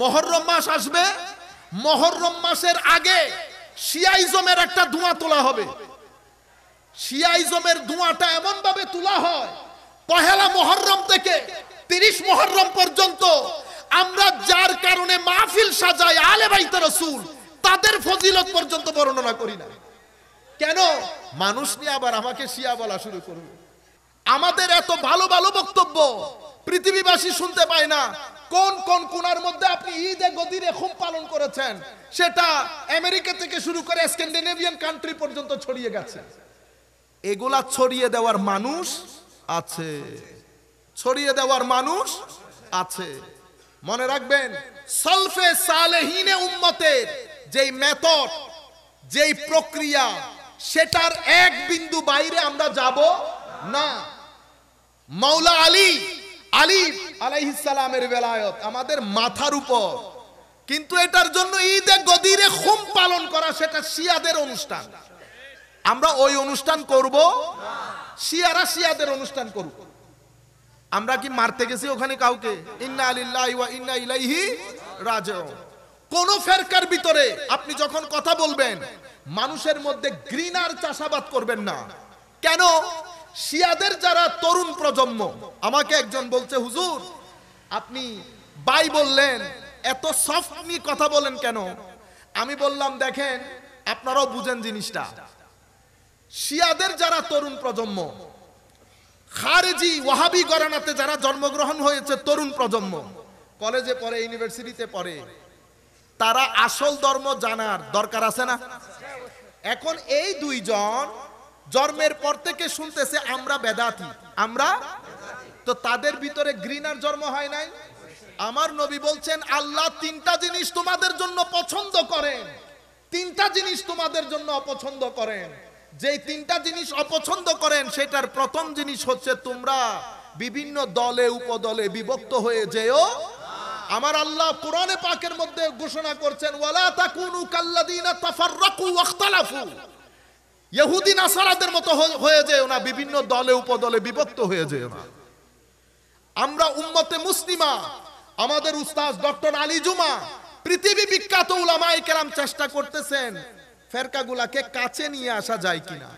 মহরম মাস আসবে মহরম মাসের আগে শিয়াইজমের একটা ধোঁয়া তোলা হবে শিয়াইজমের ধোঁয়াটা এমন ভাবে তোলা হয় পহেলা মহরম থেকে তিরিশ মহরম পর্যন্ত আমরা যার কারণে মাহফিল সাজাই আলে বাইতে রসুল তাদের ফজিলত পর্যন্ত বর্ণনা করি না কেন মানুষ নিয়ে আবার আমাকে শিয়া বলা শুরু করবে আমাদের এত ভালো ভালো বক্তব্য পৃথিবীবাসী শুনতে পায় না কোন কোন কোনার মধ্যে আপনি ঈদে গদিরে খুব পালন করেছেন সেটা আমেরিকা থেকে শুরু করে স্ক্যান্ডিনেভিয়ান কান্ট্রি পর্যন্ত ছড়িয়ে গেছে এগুলা ছড়িয়ে দেওয়ার মানুষ আছে ছড়িয়ে দেওয়ার মানুষ আছে মনে রাখবেন সলফে সালেহীনে উম্মতের যেই মেথড যেই প্রক্রিয়া সেটার এক বিন্দু বাইরে আমরা যাব না মাওলা আলী আলী আলাইহিসালামের বেলায়ত আমাদের মাথার উপর কিন্তু এটার জন্য ঈদে গদিরে খুম পালন করা সেটা শিয়াদের অনুষ্ঠান আমরা ওই অনুষ্ঠান করব শিয়ারা শিয়াদের অনুষ্ঠান করব আমরা কি মারতে গেছি ওখানে কাউকে ইন্না আলিল্লাহ ওয়া ইন্না ইলাইহি রাজিউন কোন ফেরকার ভিতরে আপনি যখন কথা বলবেন মানুষের মধ্যে গ্রিনার চাষাবাদ করবেন না কেন শিয়াদের যারা তরুণ প্রজন্ম আমাকে একজন বলছে হুজুর আপনি বাই বললেন এত আমি কথা বলেন কেন আমি বললাম দেখেন আপনারাও বুঝেন জিনিসটা শিয়াদের যারা তরুণ প্রজন্ম খারেজি ওয়াহাবি গরানাতে যারা জন্মগ্রহণ হয়েছে তরুণ প্রজন্ম কলেজে পড়ে ইউনিভার্সিটিতে পড়ে তারা আসল ধর্ম জানার দরকার আছে না এখন এই দুইজন জন্মের পর থেকে শুনতেছে আমরা বেদাতি আমরা তো তাদের ভিতরে ঘৃণার জন্ম হয় নাই আমার নবী বলছেন আল্লাহ তিনটা জিনিস তোমাদের জন্য পছন্দ করেন তিনটা জিনিস তোমাদের জন্য অপছন্দ করেন যে তিনটা জিনিস অপছন্দ করেন সেটার প্রথম জিনিস হচ্ছে তোমরা বিভিন্ন দলে উপদলে বিভক্ত হয়ে যেও আমার আল্লাহ কোরআনে পাকের মধ্যে ঘোষণা করছেন ওয়ালা তাকুনু কাল্লাদিনা তাফাররাকু ওয়াখতালাফু ইহুদিন আসারাদের মতো হয়ে যেও না বিভিন্ন দলে উপদলে বিভক্ত হয়ে যেও না আমরা উম্মতে মুসলিমা আমাদের উস্তাদ ডক্টর আলী জুমা পৃথিবী বিখ্যাত উলামাই কেরাম চেষ্টা করতেছেন ফেরকাগুলাকে কাছে নিয়ে আসা যায় কিনা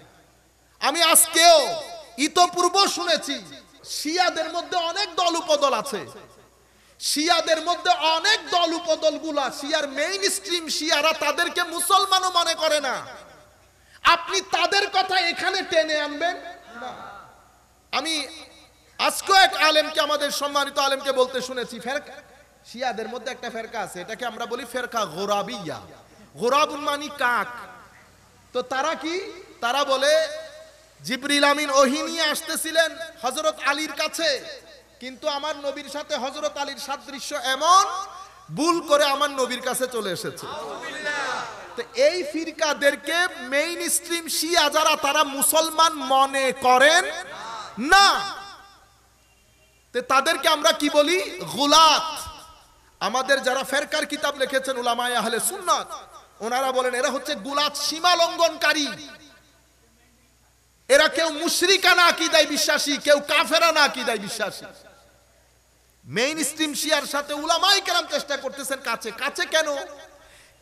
আমি আজকেও ইতপূর্ব শুনেছি শিয়াদের মধ্যে অনেক দল উপদল আছে শিয়াদের মধ্যে অনেক দল উপদল গুলা শিয়ার মেইন স্ট্রিম শিয়ারা তাদেরকে মুসলমানও মনে করে না আপনি তাদের কথা এখানে টেনে আনবেন আমি আজকে এক আলেমকে আমাদের সম্মানিত আলেমকে বলতে শুনেছি ফেরকা শিয়াদের মধ্যে একটা ফেরকা আছে এটাকে আমরা বলি ফেরকা গোরাবিয়া গোরাবুল মানি কাক তো তারা কি তারা বলে জিবরিল আমিন ওহি নিয়ে আসতেছিলেন হজরত আলীর কাছে কিন্তু আমার নবীর সাথে হজরত আলীর সাদৃশ্য এমন ভুল করে আমার নবীর কাছে চলে এসেছে এই ফিরকাদেরকে মেইন স্ট্রিম শিয়া যারা তারা মুসলমান মনে করেন না তাদেরকে আমরা কি বলি গুলাত আমাদের যারা ফেরকার কিতাব লিখেছেন উলামায় আহলে সুন্নাত ওনারা বলেন এরা হচ্ছে গুলাত সীমা লঙ্ঘনকারী এরা কেউ মুশরিকা মুশরিকানা আকিদায় বিশ্বাসী কেউ কাফেরা কাফেরানা আকিদায় বিশ্বাসী মেইন স্ট্রিম শিয়ার সাথে উলামাই কেরাম চেষ্টা করতেছেন কাছে কাছে কেন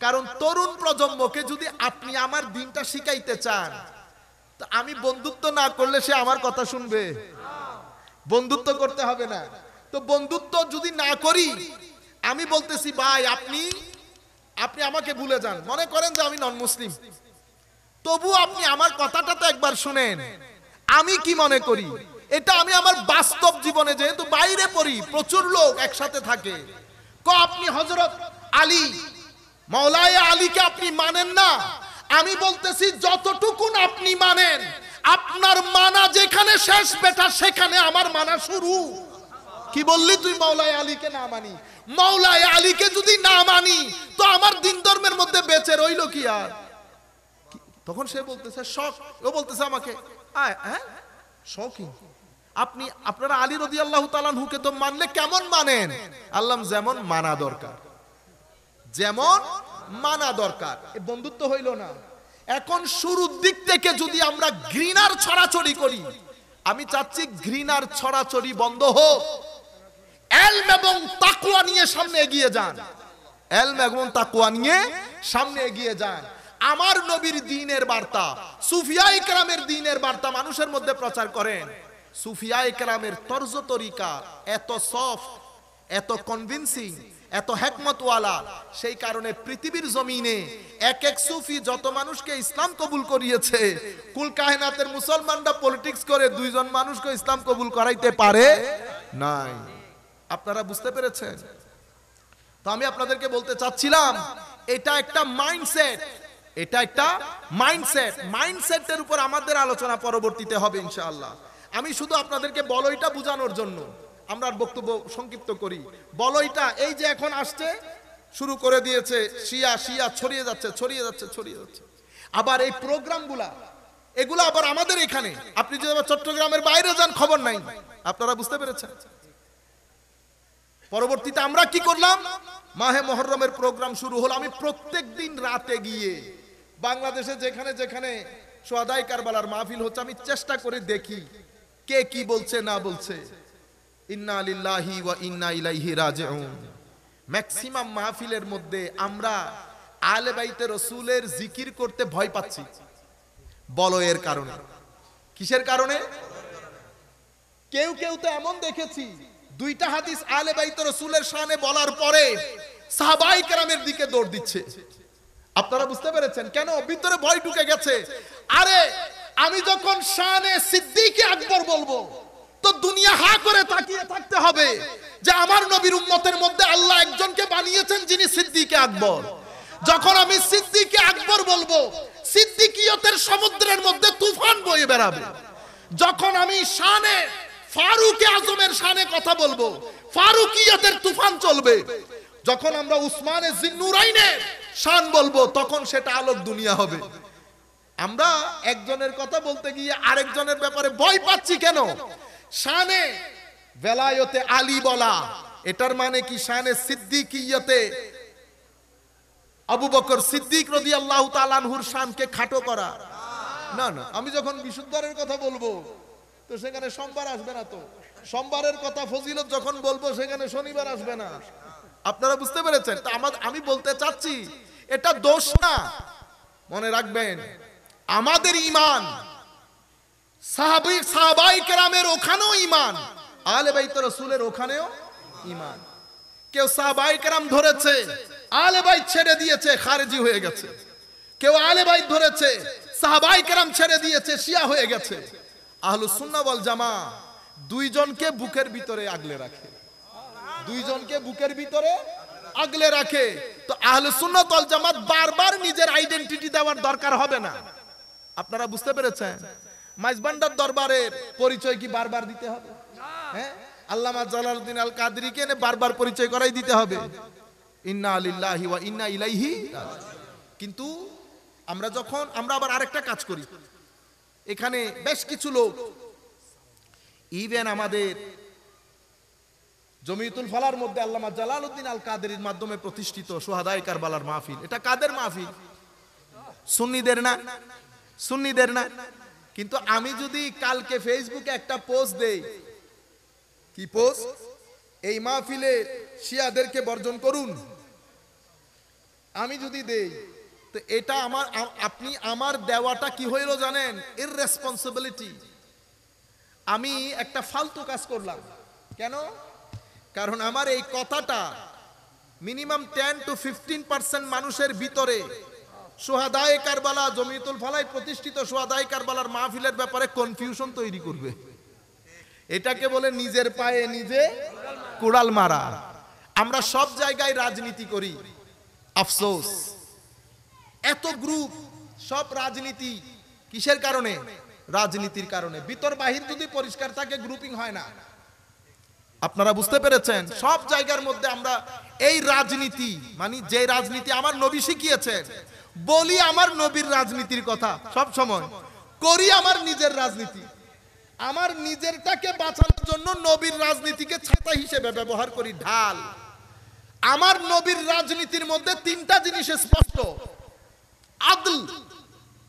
কারণ তরুণ প্রজন্মকে যদি আপনি আমার দিনটা শিখাইতে চান আমি বন্ধুত্ব না করলে সে আমার কথা শুনবে বন্ধুত্ব করতে হবে না তো বন্ধুত্ব যদি না করি আমি বলতেছি ভাই আপনি আপনি আমাকে ভুলে যান মনে করেন যে আমি নন মুসলিম তবু আপনি আমার কথাটা তো একবার শুনেন আমি কি মনে করি এটা আমি আমার বাস্তব জীবনে যেহেতু বাইরে পড়ি প্রচুর লোক একসাথে থাকে ক আপনি হজরত আলী মৌলায় আলীকে আপনি মানেন না আমি বলতেছি যতটুকুন আপনি মানেন আপনার মানা যেখানে শেষ বেটা সেখানে আমার মানা শুরু কি বললি তুই মৌলায় আলীকে না মানি মৌলায় আলীকে যদি না মানি তো আমার দিন ধর্মের মধ্যে বেঁচে রইল কি আর তখন সে বলতেছে শখ ও বলতেছে আমাকে হ্যাঁ আপনি আপনারা আলী রদি আল্লাহ হুকে তো মানলে কেমন মানেন আল্লাহ যেমন মানা দরকার যেমন মানা দরকার বন্ধুত্ব হইল না এখন শুরুর দিক থেকে যদি আমরা ঘৃণার ছড়াছড়ি করি আমি চাচ্ছি ঘৃণার ছড়াছড়ি বন্ধ হোক এলম এবং তাকুয়া নিয়ে সামনে এগিয়ে যান এলম এবং তাকুয়া নিয়ে সামনে এগিয়ে যান আমার নবীর দিনের বার্তা সুফিয়া ইকরামের দিনের বার্তা মানুষের মধ্যে প্রচার করেন সুফিয়া ইকরামের তর্জ তরিকা এত সফট এত কনভিনসিং এত হেকমতওয়ালা সেই কারণে পৃথিবীর জমিনে এক এক সুফি যত মানুষকে ইসলাম কবুল করিয়েছে কুল কাহেনাতের মুসলমানরা পলিটিক্স করে দুইজন মানুষকে ইসলাম কবুল করাইতে পারে নাই আপনারা বুঝতে পেরেছেন তো আমি আপনাদেরকে বলতে চাচ্ছিলাম এটা একটা মাইন্ডসেট এটা একটা মাইন্ডসেট মাইন্ডসেটের উপর আমাদের আলোচনা পরবর্তীতে হবে ইনশাআল্লাহ আমি শুধু আপনাদেরকে বলো এটা বোঝানোর জন্য আমরা বক্তব্য সংক্ষিপ্ত করি বলইটা এই যে এখন আসছে শুরু করে দিয়েছে শিয়া শিয়া ছড়িয়ে যাচ্ছে ছড়িয়ে যাচ্ছে ছড়িয়ে যাচ্ছে আবার এই প্রোগ্রামগুলা এগুলো আবার আমাদের এখানে আপনি যদি আবার চট্টগ্রামের বাইরে যান খবর নাই আপনারা বুঝতে পেরেছেন পরবর্তীতে আমরা কি করলাম মাহে মহরমের প্রোগ্রাম শুরু হলো আমি প্রত্যেক দিন রাতে গিয়ে বাংলাদেশে যেখানে যেখানে সোয়াদাই কারবালার মাহফিল হচ্ছে আমি চেষ্টা করে দেখি কে কি বলছে না বলছে ইন্না আলিল্লাহি ম্যাক্সিমাম মাহফিলের মধ্যে আমরা আলে বাইতে রসুলের জিকির করতে ভয় পাচ্ছি বলয়ের কারণে কিসের কারণে কেউ কেউ তো এমন দেখেছি দুইটা হাদিস আলে বাইতে রসুলের সামনে বলার পরে সাবাই কেরামের দিকে দৌড় দিচ্ছে আপনারা বুঝতে পেরেছেন কেন ভিতরে ভয় ঢুকে গেছে আরে আমি যখন শানে সিদ্দিকে আকবর বলবো তো দুনিয়া হা করে তাকিয়ে থাকতে হবে যে আমার নবীর উম্মতের মধ্যে আল্লাহ একজনকে বানিয়েছেন যিনি সিদ্দিকে আকবর যখন আমি সিদ্দিকে আকবর বলবো সিদ্দিকিয়তের সমুদ্রের মধ্যে তুফান বয়ে বেড়াবে যখন আমি শানে ফারুক আজমের শানে কথা বলবো ফারুকিয়তের তুফান চলবে যখন আমরা উসমানে জিন্নুরাইনের শান বলবো তখন সেটা আলোক দুনিয়া হবে আমরা একজনের কথা বলতে গিয়ে আরেকজনের ব্যাপারে ভয় পাচ্ছি কেন শানে বেলায়তে আলী বলা এটার মানে কি শানে সিদ্দিকিয়তে আবু বকর সিদ্দিক রদি আল্লাহ তালানহুর শানকে খাটো করা না না আমি যখন বিশুদ্ধারের কথা বলবো তো সেখানে সোমবার আসবে না তো সোমবারের কথা ফজিলত যখন বলবো সেখানে শনিবার আসবে না আপনারা বুঝতে পেরেছেন তা আমার আমি বলতে চাচ্ছি এটা দোষ না মনে রাখবেন আমাদের ইমান সাহাবি সাহাবাই কেরামের ওখানেও ইমান আলে বাইত রসুলের ওখানেও ইমান কেউ সাহাবাই কেরাম ধরেছে আলে বাইত ছেড়ে দিয়েছে খারেজি হয়ে গেছে কেউ আলে বাই ধরেছে সাহাবাই কেরাম ছেড়ে দিয়েছে শিয়া হয়ে গেছে আহলু সুন্নাবল জামা দুইজনকে বুকের ভিতরে আগলে রাখে দুইজনকে বুকের ভিতরে আগলে রাখে তো আহলে সুন্নাত ওয়াল জামাত বারবার নিজের আইডেন্টিটি দেওয়ার দরকার হবে না আপনারা বুঝতে পেরেছেন মাইজবান্ডার দরবারে পরিচয় কি বারবার দিতে হবে হ্যাঁ আল্লামা জালালউদ্দিন আল কাদরিকে বারবার পরিচয় করাই দিতে হবে ইন্না আলিল্লাহি ওয়া ইন্না ইলাইহি কিন্তু আমরা যখন আমরা আবার আরেকটা কাজ করি এখানে বেশ কিছু লোক ইভেন আমাদের জমিতুল ফালার মধ্যে আল্লামা জালালউদ্দিন আল কাদেরির মাধ্যমে প্রতিষ্ঠিত সোহাদাই কারবালার মাহফিল এটা কাদের মাহফিল সুন্নিদের না সুন্নিদের না কিন্তু আমি যদি কালকে ফেসবুকে একটা পোস্ট দেই কি পোস্ট এই মাহফিলে শিয়াদেরকে বর্জন করুন আমি যদি দেই তো এটা আমার আপনি আমার দেওয়াটা কি হইল জানেন এর রেসপন্সিবিলিটি আমি একটা ফালতু কাজ করলাম কেন কারণ আমার এই কথাটা minimum ten to fifteen percent মানুষের ভিতরে সোহাদায় কারবালা জমিতুল ফালাই প্রতিষ্ঠিত সোহাদায় কারবালার মাহফিলের ব্যাপারে কনফিউশন তৈরি করবে এটাকে বলে নিজের পায়ে নিজে কোড়াল মারা আমরা সব জায়গায় রাজনীতি করি আফসোস এত গ্রুপ সব রাজনীতি কিসের কারণে রাজনীতির কারণে বিতর বাহির যদি পরিষ্কার থাকে গ্রুপিং হয় না আপনারা বুঝতে পেরেছেন সব জায়গার মধ্যে আমরা এই রাজনীতি মানে যে রাজনীতি আমার নবী শিখিয়েছেন বলি আমার নবীর রাজনীতির কথা সব সময় করি আমার নিজের রাজনীতি আমার নিজেরটাকে বাঁচানোর জন্য নবীর রাজনীতিকে ছাতা হিসেবে ব্যবহার করি ঢাল আমার নবীর রাজনীতির মধ্যে তিনটা জিনিস স্পষ্ট আদল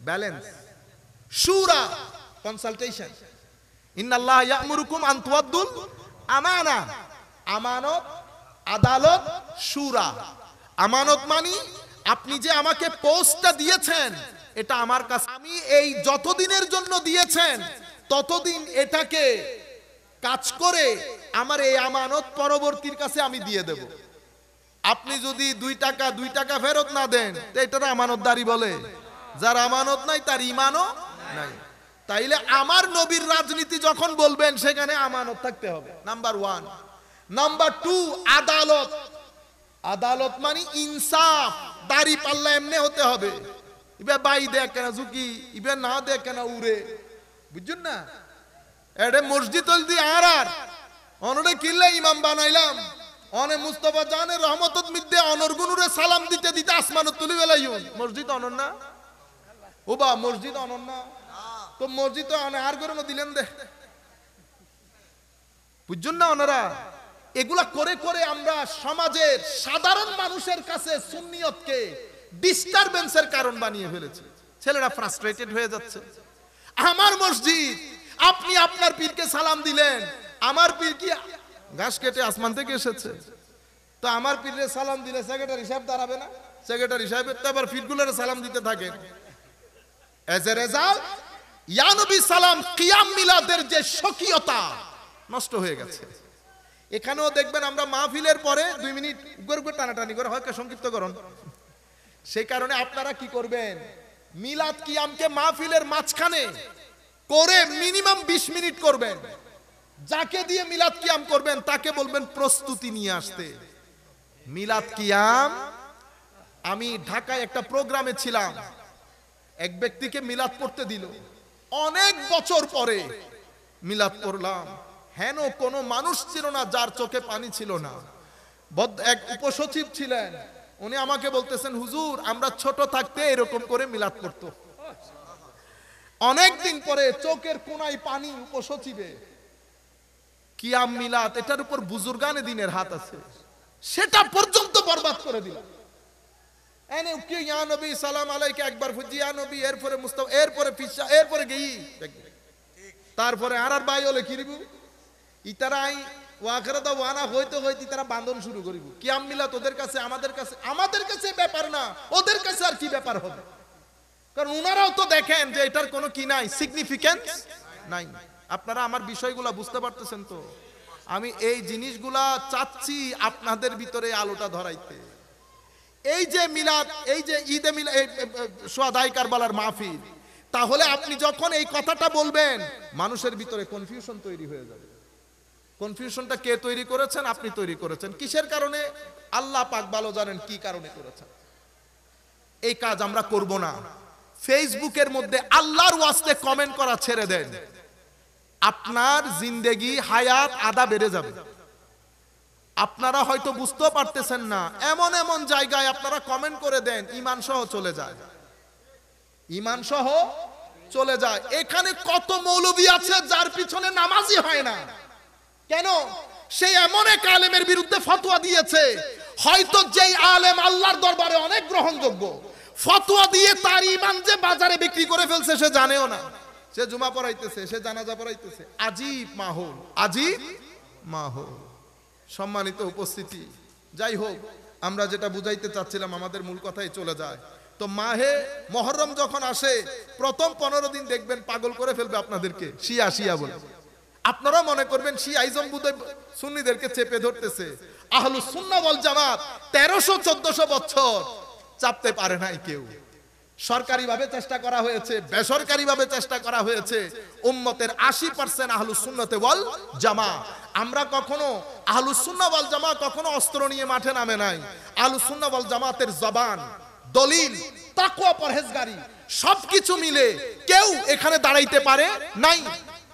ব্যালেন্স সুরা কনসালটেশন ইন্নাল্লাহ ইয়ামুরুকুম আন তুআদ্দুল আমানা আমানত আদালত সুরা আমানত মানি আপনি যে আমাকে পোস্টটা দিয়েছেন এটা আমার কাছে আমি এই যতদিনের জন্য দিয়েছেন ততদিন এটাকে কাজ করে আমার এই আমানত পরবর্তীর কাছে আমি দিয়ে দেব আপনি যদি দুই টাকা দুই টাকা ফেরত না দেন এটার আমানতদারি বলে যার আমানত নাই তার ইমানও নাই তাইলে আমার নবীর রাজনীতি যখন বলবেন সেখানে আমানত থাকতে হবে নাম্বার ওয়ান নাম্বার টু আদালত আদালত মানে ইনসাফ দাড়ি পাল্লা এমনি হতে হবে ইবে বাই দেখ কেনা ঝুঁকি ইবে না দেখ কেনা উড়ে বুঝছেন না এটা মসজিদ হলদি আর আর অনরে কিল্লা ইমাম বানাইলাম অনে মুস্তফা জানে অনর গুনুরে সালাম দিতে দিতে আসমানত তুলি বেলাইও মসজিদ অনর না ও বা মসজিদ অনর না তো মসজিদ অনে আর করে দিলেন দে বুঝছেন না ওনারা এগুলা করে করে আমরা সমাজের সাধারণ মানুষের কাছে সুন্নিয়তকে ডিস্টারবেন্সের কারণ বানিয়ে ফেলেছে ছেলেরা ফ্রাস্ট্রেটেড হয়ে যাচ্ছে আমার মসজিদ আপনি আপনার পীরকে সালাম দিলেন আমার পীর কি ঘাস কেটে আসমান থেকে এসেছে তো আমার পীরে সালাম দিলে সেক্রেটারি সাহেব দাঁড়াবে না সেক্রেটারি সাহেব তো আবার ফিরগুলোর সালাম দিতে থাকে এজ এ রেজাল্ট ইয়ানবী সালাম কিয়াম মিলাদের যে স্বকীয়তা নষ্ট হয়ে গেছে এখানেও দেখবেন আমরা মাহফিলের পরে দুই মিনিট উগর উগর টানাটানি করে হয়তো সংক্ষিপ্তকরণ সেই কারণে আপনারা কি করবেন মিলাদ কি আমকে মাহফিলের মাঝখানে করে মিনিমাম বিশ মিনিট করবেন যাকে দিয়ে মিলাদ কিয়াম করবেন তাকে বলবেন প্রস্তুতি নিয়ে আসতে মিলাদ কিয়াম আমি ঢাকায় একটা প্রোগ্রামে ছিলাম এক ব্যক্তিকে মিলাদ পড়তে দিল অনেক বছর পরে মিলাদ পড়লাম হেন কোনো মানুষ ছিল না যার চোখে পানি ছিল না এক উপসচিব ছিলেন উনি আমাকে বলতেছেন হুজুর আমরা ছোট থাকতে এরকম করে মিলাদ করত অনেকদিন পরে চোখের কোনায় পানি উপসচিবে আম মিলাদ এটার উপর বুজুর্গানে দিনের হাত আছে সেটা পর্যন্ত বরবাদ করে দিল কি সালাম একবার এরপরে তারপরে আর আর বাই হলে দিব ইতারাই ওয়াখারাদা ওয়ানা হইতে হইতে তারা বান্ধন শুরু করিব আম মিলাত তোদের কাছে আমাদের কাছে আমাদের কাছে ব্যাপার না ওদের কাছে আর কি ব্যাপার হবে কারণ ওনারাও তো দেখেন যে এটার কোনো কি নাই সিগনিফিকেন্স নাই আপনারা আমার বিষয়গুলো বুঝতে পারতেছেন তো আমি এই জিনিসগুলা চাচ্ছি আপনাদের ভিতরে আলোটা ধরাইতে এই যে মিলাদ এই যে ঈদে মিলা সোয়াদাই কারবালার মাহফিল তাহলে আপনি যখন এই কথাটা বলবেন মানুষের ভিতরে কনফিউশন তৈরি হয়ে যাবে কনফিউশনটা কে তৈরি করেছেন আপনি তৈরি করেছেন কিসের কারণে আল্লাহ পাক ভালো জানেন কি কারণে করেছেন এই কাজ আমরা করব না ফেসবুকের মধ্যে আল্লাহর ওয়াস্তে কমেন্ট করা ছেড়ে দেন আপনার জিন্দেগি হায়াত আদা বেড়ে যাবে আপনারা হয়তো বুঝতেও পারতেছেন না এমন এমন জায়গায় আপনারা কমেন্ট করে দেন ইমান সহ চলে যায় ইমান সহ চলে যায় এখানে কত মৌলবি আছে যার পিছনে নামাজই হয় না কেন সে এমন এক আলেমের বিরুদ্ধে ফতোয়া দিয়েছে হয়তো যেই আলেম আল্লাহর দরবারে অনেক গ্রহণযোগ্য ফতোয়া দিয়ে তার ইমান যে বাজারে বিক্রি করে ফেলছে সে জানেও না সে জুমা পড়াইতেছে সে জানাজা পড়াইতেছে আজিব মাহল আজিব মাহল সম্মানিত উপস্থিতি যাই হোক আমরা যেটা বুঝাইতে চাচ্ছিলাম আমাদের মূল কথাই চলে যায় তো মাহে মহরম যখন আসে প্রথম পনেরো দিন দেখবেন পাগল করে ফেলবে আপনাদেরকে শিয়া শিয়া বলে আপনারা মনে করবেন আইজম বুধ সুন্নিদেরকে চেপে ধরতেছে আহলু সুন্না বল জামাত তেরোশো চোদ্দশো বছর চাপতে পারে নাই কেউ সরকারিভাবে চেষ্টা করা হয়েছে বেসরকারিভাবে চেষ্টা করা হয়েছে উম্মতের আশি পার্সেন্ট আহলু সুন্নতে বল জামা আমরা কখনো আহলু সুন্না বল জামা কখনো অস্ত্র নিয়ে মাঠে নামে নাই আহলু সুন্না বল জামাতের জবান দলিল তাকুয়া পরহেজগারি সবকিছু মিলে কেউ এখানে দাঁড়াইতে পারে নাই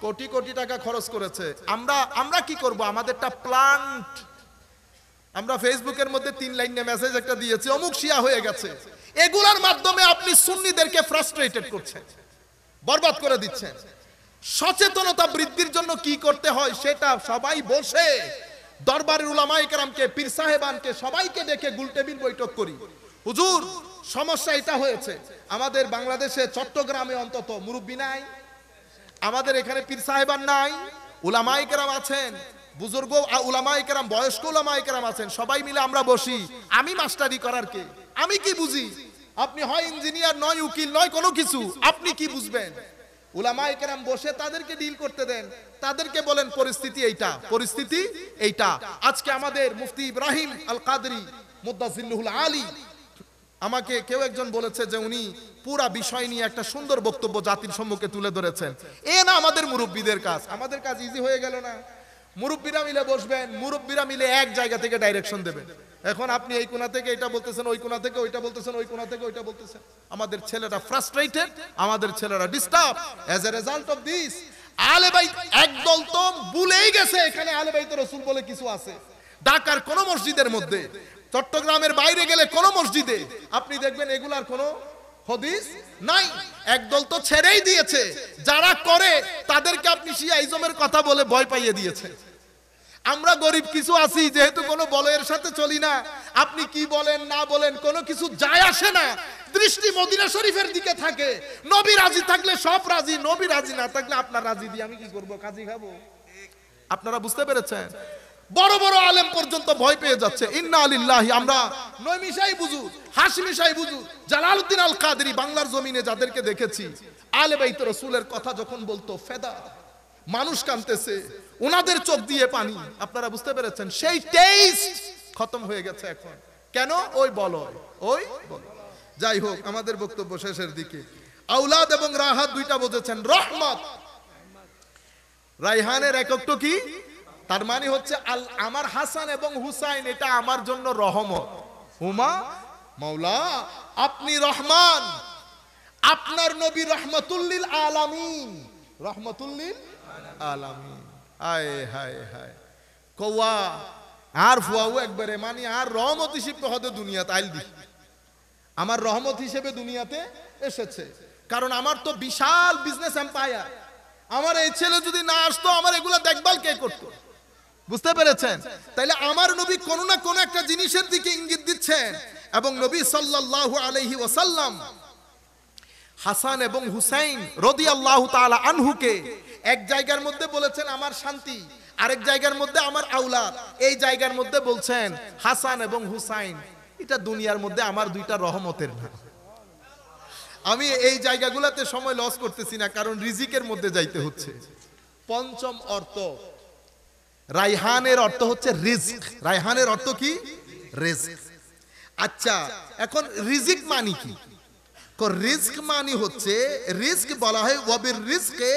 কোটি কোটি টাকা খরচ করেছে আমরা আমরা কি করব আমাদেরটা প্লান্ট আমরা ফেসবুকের মধ্যে তিন লাইনে মেসেজ একটা দিয়েছি অমুক শিয়া হয়ে গেছে এগুলার মাধ্যমে আপনি সুন্নিদেরকে ফ্রাস্ট্রেটেড করছেন বরবাদ করে দিচ্ছেন সচেতনতা বৃদ্ধির জন্য কি করতে হয় সেটা সবাই বসে দরবারের উলামায়ে কেরামকে পীর সাহেবানকে সবাইকে ডেকে গুলটেবিল বৈঠক করি হুজুর সমস্যা এটা হয়েছে আমাদের বাংলাদেশে চট্টগ্রামে অন্তত মুরব্বী নাই আমাদের এখানে পীর সাহেবান নাই কেরাম আছেন বুজুর্গ কেরাম বয়স্ক কেরাম আছেন সবাই মিলে আমরা বসি আমি মাস্টারি করার কে আমি কি বুঝি আপনি হয় ইঞ্জিনিয়ার নয় উকিল নয় কোনো কিছু আপনি কি বুঝবেন উলামাইকেরাম বসে তাদেরকে ডিল করতে দেন তাদেরকে বলেন পরিস্থিতি এইটা পরিস্থিতি এইটা আজকে আমাদের মুফতি ইব্রাহিম আল কাদরি মুদাজিল্লুহুল আলী আমাকে কেউ একজন বলেছে যে উনি পুরা বিষয় নিয়ে একটা সুন্দর বক্তব্য জাতির সম্মুখে তুলে ধরেছেন এ না আমাদের মুরব্বীদের কাজ আমাদের কাজ ইজি হয়ে গেল না মুরব্বীরা মিলে বসবেন মুরব্বীরা মিলে এক জায়গা থেকে ডাইরেকশন দেবেন এখন আপনি এই কোনা থেকে এটা বলতেছেন ওই কোনা থেকে ওইটা বলতেছেন ওই কোনা থেকে ওইটা বলতেছেন আমাদের ছেলেরা ফ্রাস্ট্রেটেড আমাদের ছেলেরা disturb as a result of this আলে ভাই একদল তো ভুলেই গেছে এখানে আলে ভাই তো রসুল বলে কিছু আছে ঢাকার কোন মসজিদের মধ্যে চট্টগ্রামের বাইরে গেলে কোন মসজিদে আপনি দেখবেন এগুলার কোন হদিস নাই একদল তো ছেড়েই দিয়েছে যারা করে তাদেরকে আপনি শিয়া কথা বলে ভয় পাইয়ে দিয়েছে আমরা গরিব কিছু আছি যেহেতু কোনো বলয়ের সাথে চলি না আপনি কি বলেন না বলেন কোনো কিছু যায় আসে না দৃষ্টি মদিনা শরীফের দিকে থাকে নবী রাজি থাকলে সব রাজি নবী রাজি না থাকলে আপনার রাজি দিয়ে আমি কি করবো কাজী খাবো আপনারা বুঝতে পেরেছেন বড় বড় আলেম পর্যন্ত ভয় পেয়ে যাচ্ছে ইন্না আলিল্লাহি আমরা নৈমিশাই বুঝু হাসিমিশাই বুঝু জালালউদ্দিন আল কাদেরি বাংলার জমিনে যাদেরকে দেখেছি আলে বাইত রসুলের কথা যখন বলতো ফেদা মানুষ কানতেছে ওনাদের চোখ দিয়ে পানি আপনারা বুঝতে পেরেছেন সেই টেস্ট খতম হয়ে গেছে এখন কেন ওই বলয় ওই বলয় যাই হোক আমাদের বক্তব্য শেষের দিকে আউলাদ এবং রাহাত দুইটা বোঝেছেন রহমত রাইহানের এককটো কি তার মানে হচ্ছে আল আমার হাসান এবং হুসাইন এটা আমার জন্য রহমত হুমা মাওলা আপনি রহমান আপনার নবী রহমতুল্লিল আলামিন রহমতুল্লিল আলামিন আয় হায় হায় কওয়া আর ফুয়াও একবারে মানে আর রহমত হিসেবে হতে দুনিয়াতে আইল দি আমার রহমত হিসেবে দুনিয়াতে এসেছে কারণ আমার তো বিশাল বিজনেস এম্পায়ার আমার এই ছেলে যদি না আসতো আমার এগুলো দেখভাল কে করতো বুঝতে পেরেছেন তাইলে আমার নবী কোন না কোন একটা জিনিসের দিকে ইঙ্গিত দিচ্ছেন এবং নবী সাল্লাল্লাহু আলাইহি ওয়াসাল্লাম হাসান এবং হুসাইন রাদিয়াল্লাহু তাআলা আনহুকে এক জায়গার মধ্যে বলেছেন আমার শান্তি আরেক জায়গার মধ্যে আমার আওলাদ এই জায়গার মধ্যে বলছেন হাসান এবং হুসাইন এটা দুনিয়ার মধ্যে আমার দুইটা রহমতের না আমি এই জায়গাগুলোতে সময় লস করতেছি না কারণ রিজিকের মধ্যে যাইতে হচ্ছে পঞ্চম অর্থ রাইহানের অর্থ হচ্ছে রিস্ক রাইহানের অর্থ কি রিস্ক আচ্ছা এখন রিজিক মানি কি রিস্ক মানি হচ্ছে রিস্ক বলা হয় ওয়াবির রিস্কে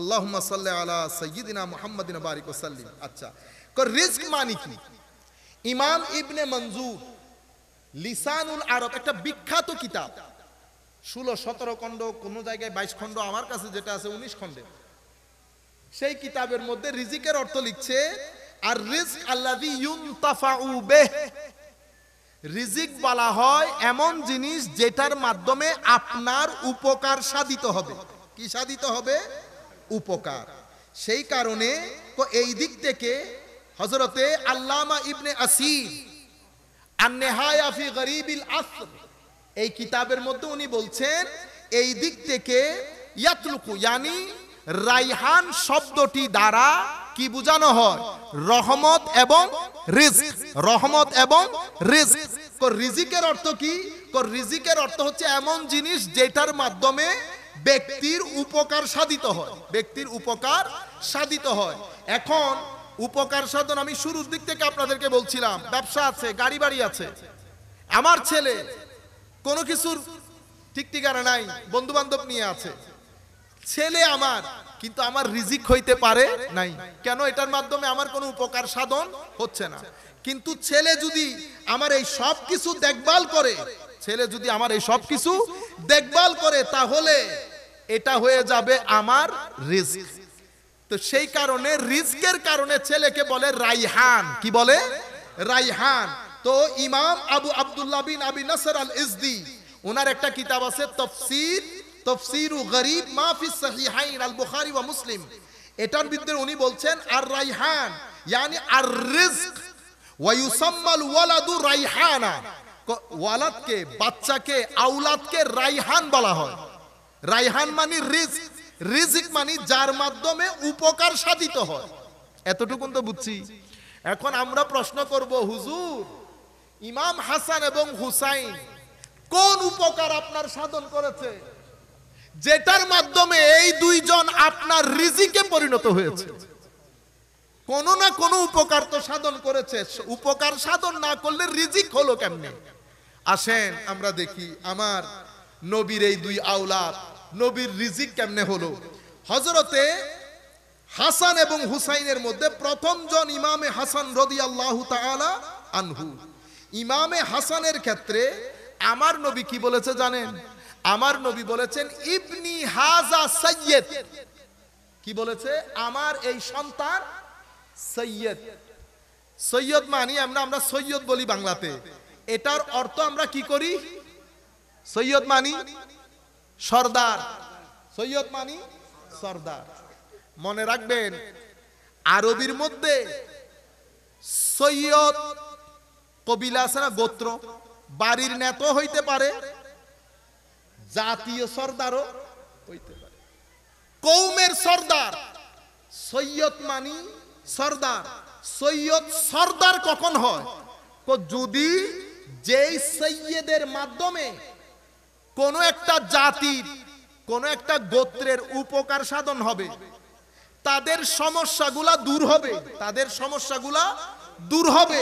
আল্লাহুম্মা সাল্লি আলা সাইয়্যিদিনা মুহাম্মাদিন বারিক ওয়াসাল্লিম আচ্ছা কো রিস্ক মানি কি ইমাম ইবনে মনজুর লিসানুল আরব একটা বিখ্যাত কিতাব ষোলো সতেরো খণ্ড কোনো জায়গায় বাইশ খণ্ড আমার কাছে যেটা আছে উনিশ খণ্ডে সেই কিতাবের মধ্যে রিজিকের অর্থ লিখছে আর রিস্ক আল্লাদি ইউনতাফাউ রিজিক বলা হয় এমন জিনিস যেটার মাধ্যমে আপনার উপকার সাধিত হবে কি সাধিত হবে উপকার সেই কারণে তো এই দিক থেকে হজরতে আল্লামা ইবনে আসির গরিব এই কিতাবের মধ্যে উনি বলছেন এই দিক থেকে ইয়াতলুকু ইয়ানি রাইহান শব্দটি দ্বারা কি বোঝানো হয় রহমত এবং রিস্ক রহমত এবং রিস্ক রিজিকের অর্থ কি রিজিকের অর্থ হচ্ছে এমন জিনিস যেটার মাধ্যমে ব্যক্তির উপকার সাধিত হয় ব্যক্তির উপকার সাধিত হয় এখন উপকার সাধন আমি শুরুর দিক থেকে আপনাদেরকে বলছিলাম ব্যবসা আছে গাড়ি বাড়ি আছে আমার ছেলে কোনো কিছুর ঠিক ঠিকানা নাই বন্ধু বান্ধব নিয়ে আছে ছেলে আমার কিন্তু আমার রিজিক হইতে পারে নাই কেন এটার মাধ্যমে আমার কোনো উপকার সাধন হচ্ছে না কিন্তু ছেলে যদি আমার এই সব কিছু দেখভাল করে ছেলে যদি আমার এই সব কিছু দেখভাল করে তাহলে এটা হয়ে যাবে আমার রিস্ক তো সেই কারণে রিস্কের কারণে ছেলেকে বলে রাইহান কি বলে রাইহান তো ইমাম আবু আবদুল্লাহ বিন আবি নাসার আল ইসদি ওনার একটা কিতাব আছে তফসির তফসিরু গরিব মাফিস সহিহাইন আল বুখারি ওয়া মুসলিম এটার ভিতরে উনি বলছেন আর রাইহান ইয়ানি আর রিজক ওয়া ইউসাম্মাল ওয়ালাদু রাইহানা ওয়ালাদকে বাচ্চাকে আউলাদকে রাইহান বলা হয় রাইহান মানে রিজক রিজিক মানে যার মাধ্যমে উপকার সাধিত হয় এতটুকুন তো বুঝছি এখন আমরা প্রশ্ন করব হুজুর ইমাম হাসান এবং হুসাইন কোন উপকার আপনার সাধন করেছে যেটার মাধ্যমে এই দুইজন আপনার রিজিকে পরিণত হয়েছে কোন না কোন উপকার তো সাধন করেছে উপকার সাধন না করলে রিজিক হলো কেমনে আসেন আমরা দেখি আমার নবীর এই দুই আওলাদ নবীর রিজিক কেমনে হলো হজরতে হাসান এবং হুসাইনের মধ্যে প্রথম জন ইমামে হাসান রদি আল্লাহ আনহু ইমামে হাসানের ক্ষেত্রে আমার নবী কি বলেছে জানেন আমার নবী বলেছেন ইবনি হাজা সৈয়দ কি বলেছে আমার এই সন্তান সৈয়দ সৈয়দ মানি আমরা আমরা সৈয়দ বলি বাংলাতে এটার অর্থ আমরা কি করি সৈয়দ মানি সর্দার সৈয়দ মানি সর্দার মনে রাখবেন আরবির মধ্যে সৈয়দ কবিলা আছে না গোত্র বাড়ির নেত হইতে পারে জাতীয় সর্দারও হইতে পারে কৌমের সর্দার সৈয়দ মানি সর্দার সৈয়দ সর্দার কখন হয় যদি যেই সৈয়দের মাধ্যমে কোন একটা জাতির কোন একটা গোত্রের উপকার সাধন হবে তাদের সমস্যাগুলা দূর হবে তাদের সমস্যাগুলা দূর হবে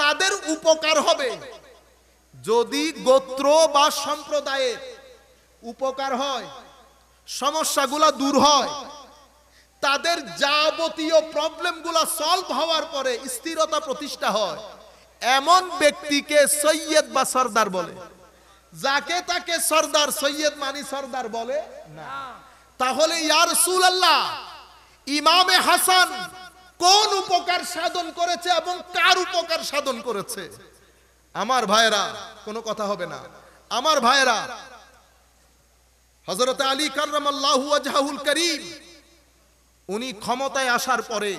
তাদের উপকার হবে যদি গোত্র বা সম্প্রদায়ের উপকার হয় সমস্যাগুলা দূর হয় তাদের যাবতীয় প্রবলেমগুলা সলভ হওয়ার পরে স্থিরতা প্রতিষ্ঠা হয় এমন ব্যক্তিকে সৈয়দ বা সর্দার বলে যাকে তাকে সর্দার সৈয়দ মানি সর্দার বলে না তাহলে ইয়ার সুল আল্লাহ ইমামে হাসান কোন উপকার সাধন করেছে এবং কার উপকার সাধন করেছে আমার ভাইরা কোনো কথা হবে না আমার ভাইরা হজরত আলী কার্লাহুল করিম উনি ক্ষমতায় আসার পরে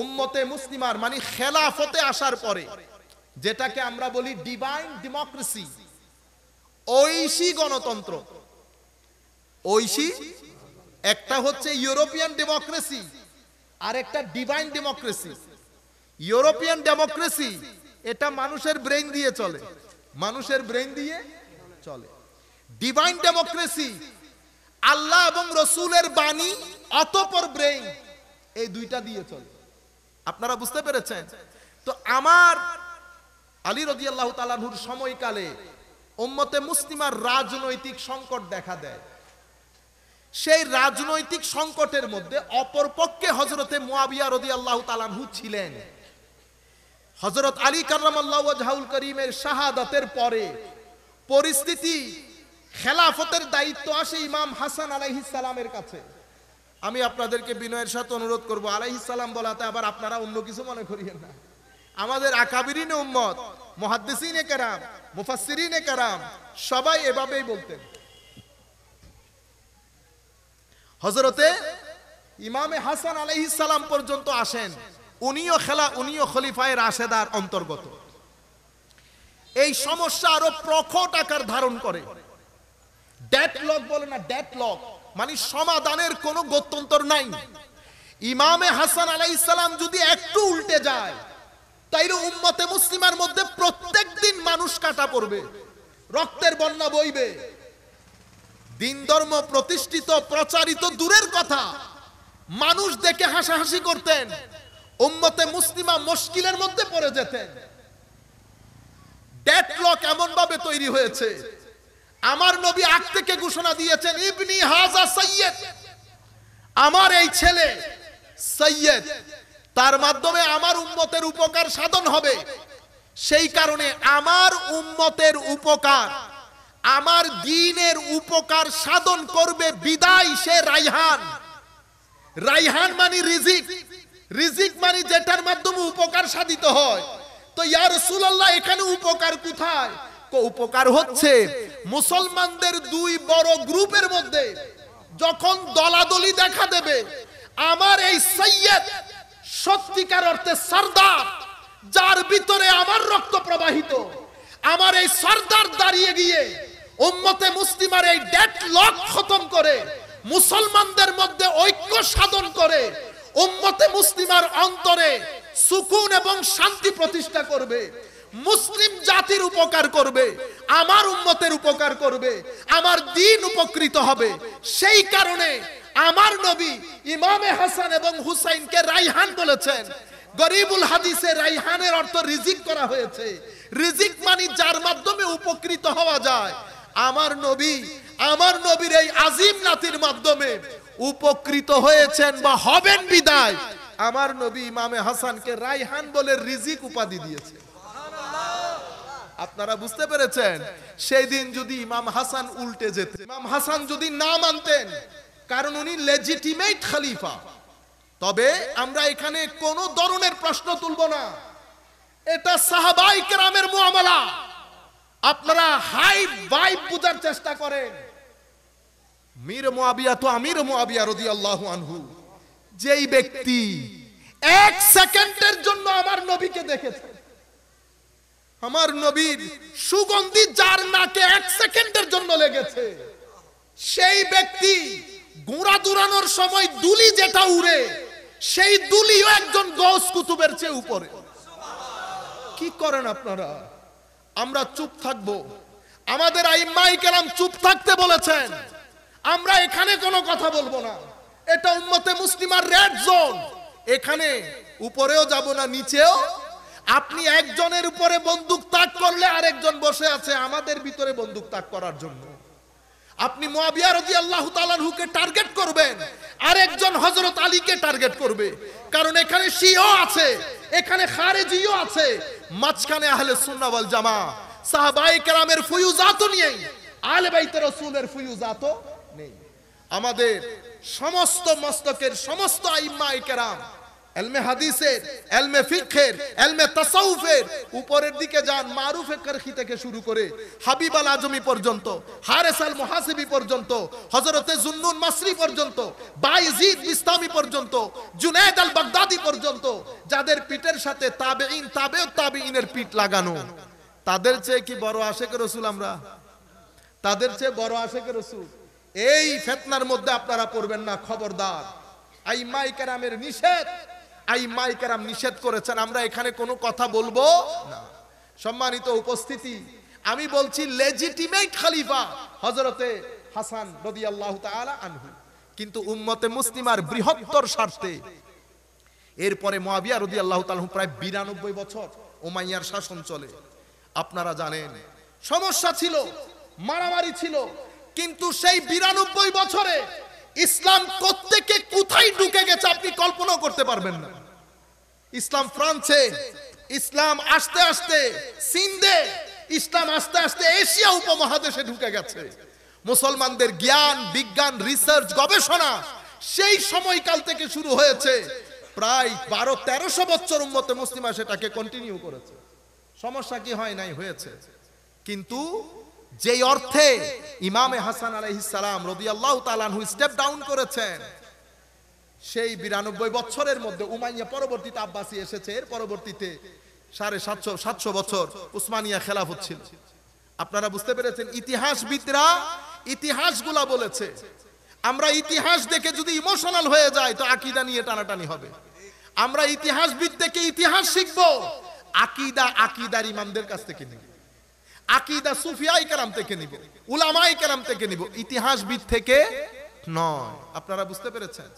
উম্মতে মুসলিমার মানে খেলাফতে আসার পরে যেটাকে আমরা বলি ডিভাইন ডেমোক্রেসি ঐশী গণতন্ত্র ঐশী একটা হচ্ছে ইউরোপিয়ান ডেমোক্রেসি আর একটা ডিভাইন ডেমোক্রেসি ইউরোপিয়ান ডেমোক্রেসি এটা মানুষের ব্রেন দিয়ে চলে মানুষের ব্রেন দিয়ে চলে ডিভাইন ডেমোক্রেসি আল্লাহ এবং রসুলের বাণী অতপর ব্রেইন এই দুইটা দিয়ে চলে আপনারা বুঝতে পেরেছেন তো আমার আলী রদি আল্লাহ তালাহুর সময়কালে ওম্মতে মুসলিমার রাজনৈতিক সংকট দেখা দেয় সেই রাজনৈতিক সংকটের মধ্যে অপরপক্ষে হজরতে মোয়াবিয়া রদি আল্লাহ তালাহু ছিলেন হজরত আলী কার্লাম আল্লাহ করিমের শাহাদাতের পরে পরিস্থিতি খেলাফতের দায়িত্ব আসে ইমাম হাসান সালামের কাছে আমি আপনাদেরকে বিনয়ের সাথে অনুরোধ করবো সালাম বলাতে আবার আপনারা অন্য কিছু মনে করিয়েন না আমাদের আকাবিরিন উম্মত মহাদ্দিসিন কারাম মুফাসিরিনে কারাম সবাই এভাবেই বলতেন হজরতে ইমামে হাসান সালাম পর্যন্ত আসেন উনিও খেলা উনিও খলিফায়ের আশেদার অন্তর্গত এই সমস্যা আরো প্রখট আকার ধারণ করে ড্যাট বলে না ড্যাট মানে সমাধানের কোনো গত্যন্তর নাই ইমামে হাসান আলাই ইসলাম যদি একটু উল্টে যায় তাইলে উম্মতে মুসলিমের মধ্যে প্রত্যেক দিন মানুষ কাটা পড়বে রক্তের বন্যা বইবে দিন ধর্ম প্রতিষ্ঠিত প্রচারিত দূরের কথা মানুষ দেখে হাসাহাসি করতেন উম্মতে মুসলিমা মুশকিলের মধ্যে পড়ে যেতেন ডেটলক এমন ভাবে তৈরি হয়েছে আমার নবী আগ থেকে ঘোষণা দিয়েছেন ইবনি হাজা সৈয়দ আমার এই ছেলে সৈয়দ তার মাধ্যমে আমার উম্মতের উপকার সাধন হবে সেই কারণে আমার উম্মতের উপকার আমার দিনের উপকার সাধন করবে বিদায় সে রাইহান রাইহান মানে রিজিক রিজিক মানে যেটার মাধ্যমে উপকার সাধিত হয় তো ইয়ার রসুল্লাহ এখানে উপকার কোথায় উপকার হচ্ছে মুসলমানদের দুই বড় গ্রুপের মধ্যে যখন দলাদলি দেখা দেবে আমার এই সৈয়দ সত্যিকার অর্থে সর্দার যার ভিতরে আমার রক্ত প্রবাহিত আমার এই সর্দার দাঁড়িয়ে গিয়ে উম্মতে মুসলিমার এই ডেট লক খতম করে মুসলমানদের মধ্যে ঐক্য সাধন করে উম্মতে মুসলিমার অন্তরে সুকুন এবং শান্তি প্রতিষ্ঠা করবে মুসলিম জাতির উপকার করবে আমার উন্মতের উপকার করবে আমার দিন উপকৃত হবে সেই কারণে আমার নবী ইমামে হাসান এবং হুসাইনকে রাইহান বলেছেন গরিবুল হাদিসে রাইহানের অর্থ রিজিক করা হয়েছে রিজিক মানে যার মাধ্যমে উপকৃত হওয়া যায় আমার নবী আমার নবীর এই আজিম নাতির মাধ্যমে উপকৃত হয়েছেন বা হবেন বিদায় আমার নবী ইমামে হাসানকে রাইহান বলে রিজিক উপাধি দিয়েছে আপনারা বুঝতে পেরেছেন সেই দিন যদি ইমাম হাসান উল্টে যেতেন ইমাম হাসান যদি না মানতেন কারণ উনি লেজিটিমেট খালিফা তবে আমরা এখানে কোন ধরনের প্রশ্ন তুলব না এটা সাহাবাই কেরামের মুআমালা আপনারা হাই ভাইব বোঝার চেষ্টা করেন মীর মোয়াবিয়া তো আমির রদি আল্লাহ আনহু যেই ব্যক্তি এক সেকেন্ডের জন্য আমার নবীকে দেখেছে আমার নবীর সুগন্ধি যার নাকে এক সেকেন্ডের জন্য লেগেছে সেই ব্যক্তি গোড়া দুরানোর সময় দুলি যেটা উড়ে সেই দুলিও একজন গস কুতুবের চেয়ে উপরে কি করেন আপনারা আমরা চুপ থাকব আমাদের আইম্মাই কেরাম চুপ থাকতে বলেছেন আমরা এখানে কোনো কথা বলবো না এটা উন্মতে মুসলিমার রেড জোন এখানে উপরেও যাব না নিচেও আপনি একজনের উপরে বন্দুক তাক করলে আরেকজন বসে আছে আমাদের ভিতরে বন্দুক তাক করার জন্য আপনি মোয়াবিয়া রাজি আল্লাহ টার্গেট করবেন আরেকজন হজরত আলীকে টার্গেট করবে কারণ এখানে শিও আছে এখানে খারেজিও আছে মাঝখানে আহলে সুন্নাওয়াল জামা সাহবাই কেরামের ফুয়ুজাত নেই আলে বাইতে রসুলের ফুয়ুজাত নেই আমাদের সমস্ত মস্তকের সমস্ত আইম্মা কেরাম এলমে হাদিসের এলমে ফিক্ষের এলমে তাসাউফের উপরের দিকে যান মারুফে কারখি থেকে শুরু করে হাবিব আল আজমি পর্যন্ত হারেস আল মুহাসিবি পর্যন্ত হযরতে জুন্নুন মাসরি পর্যন্ত বাইজিদ বিস্তামি পর্যন্ত জুনায়দ আল বাগদাদি পর্যন্ত যাদের পিঠের সাথে তাবেঈন তাবে তাবেঈনের পিঠ লাগানো তাদের চেয়ে কি বড় আশেক রসুল আমরা তাদের চেয়ে বড় আশেক রসুল এই ফেতনার মধ্যে আপনারা পড়বেন না খবরদার আইমাই কেরামের নিষেধ আই মাইকারাম নিষেধ করেছেন আমরা এখানে কোনো কথা বলবো না সম্মানিত উপস্থিতি আমি বলছি লেজিটিমেট খালিফা হজরতে হাসান রদি আল্লাহ আনহু কিন্তু উম্মতে মুসলিমার বৃহত্তর স্বার্থে এরপরে মহাবিয়া রদি আল্লাহ তালহু প্রায় বিরানব্বই বছর ওমাইয়ার শাসন চলে আপনারা জানেন সমস্যা ছিল মারামারি ছিল কিন্তু সেই বিরানব্বই বছরে ইসলাম কোথেকে কোথায় ঢুকে গেছে আপনি কল্পনা করতে পারবেন না ইসলাম ফ্রান্সে ইসলাম আস্তে আস্তে সিন্ধে ইসলাম আস্তে আস্তে এশিয়া উপমহাদেশে ঢুকে গেছে মুসলমানদের জ্ঞান বিজ্ঞান রিসার্চ গবেষণা সেই সময়কাল থেকে শুরু হয়েছে প্রায় বারো তেরোশো বছর উন্মতে মুসলিমা সেটাকে কন্টিনিউ করেছে সমস্যা কি হয় নাই হয়েছে কিন্তু যেই অর্থে ইমামে হাসান আলহিসাম রদি আল্লাহ তালানহু স্টেপ ডাউন করেছেন সেই বিরানব্বই বছরের মধ্যে উমাইয়া পরবর্তীতে আব্বাসী এসেছে এর পরবর্তীতে সাড়ে সাতশো সাতশো বছর উসমানিয়া খেলাফ হচ্ছিল আপনারা বুঝতে পেরেছেন ইতিহাসবিদরা ইতিহাসগুলা বলেছে আমরা ইতিহাস দেখে যদি ইমোশনাল হয়ে যায় তো আকিদা নিয়ে টানাটানি হবে আমরা ইতিহাসবিদ থেকে ইতিহাস শিখবো আকিদা আকিদার ইমামদের কাছ থেকে নিয়ে আকিদা সুফিয়াই কেরাম থেকে নিব উলামাই কেরাম থেকে নিব ইতিহাসবিদ থেকে নয় আপনারা বুঝতে পেরেছেন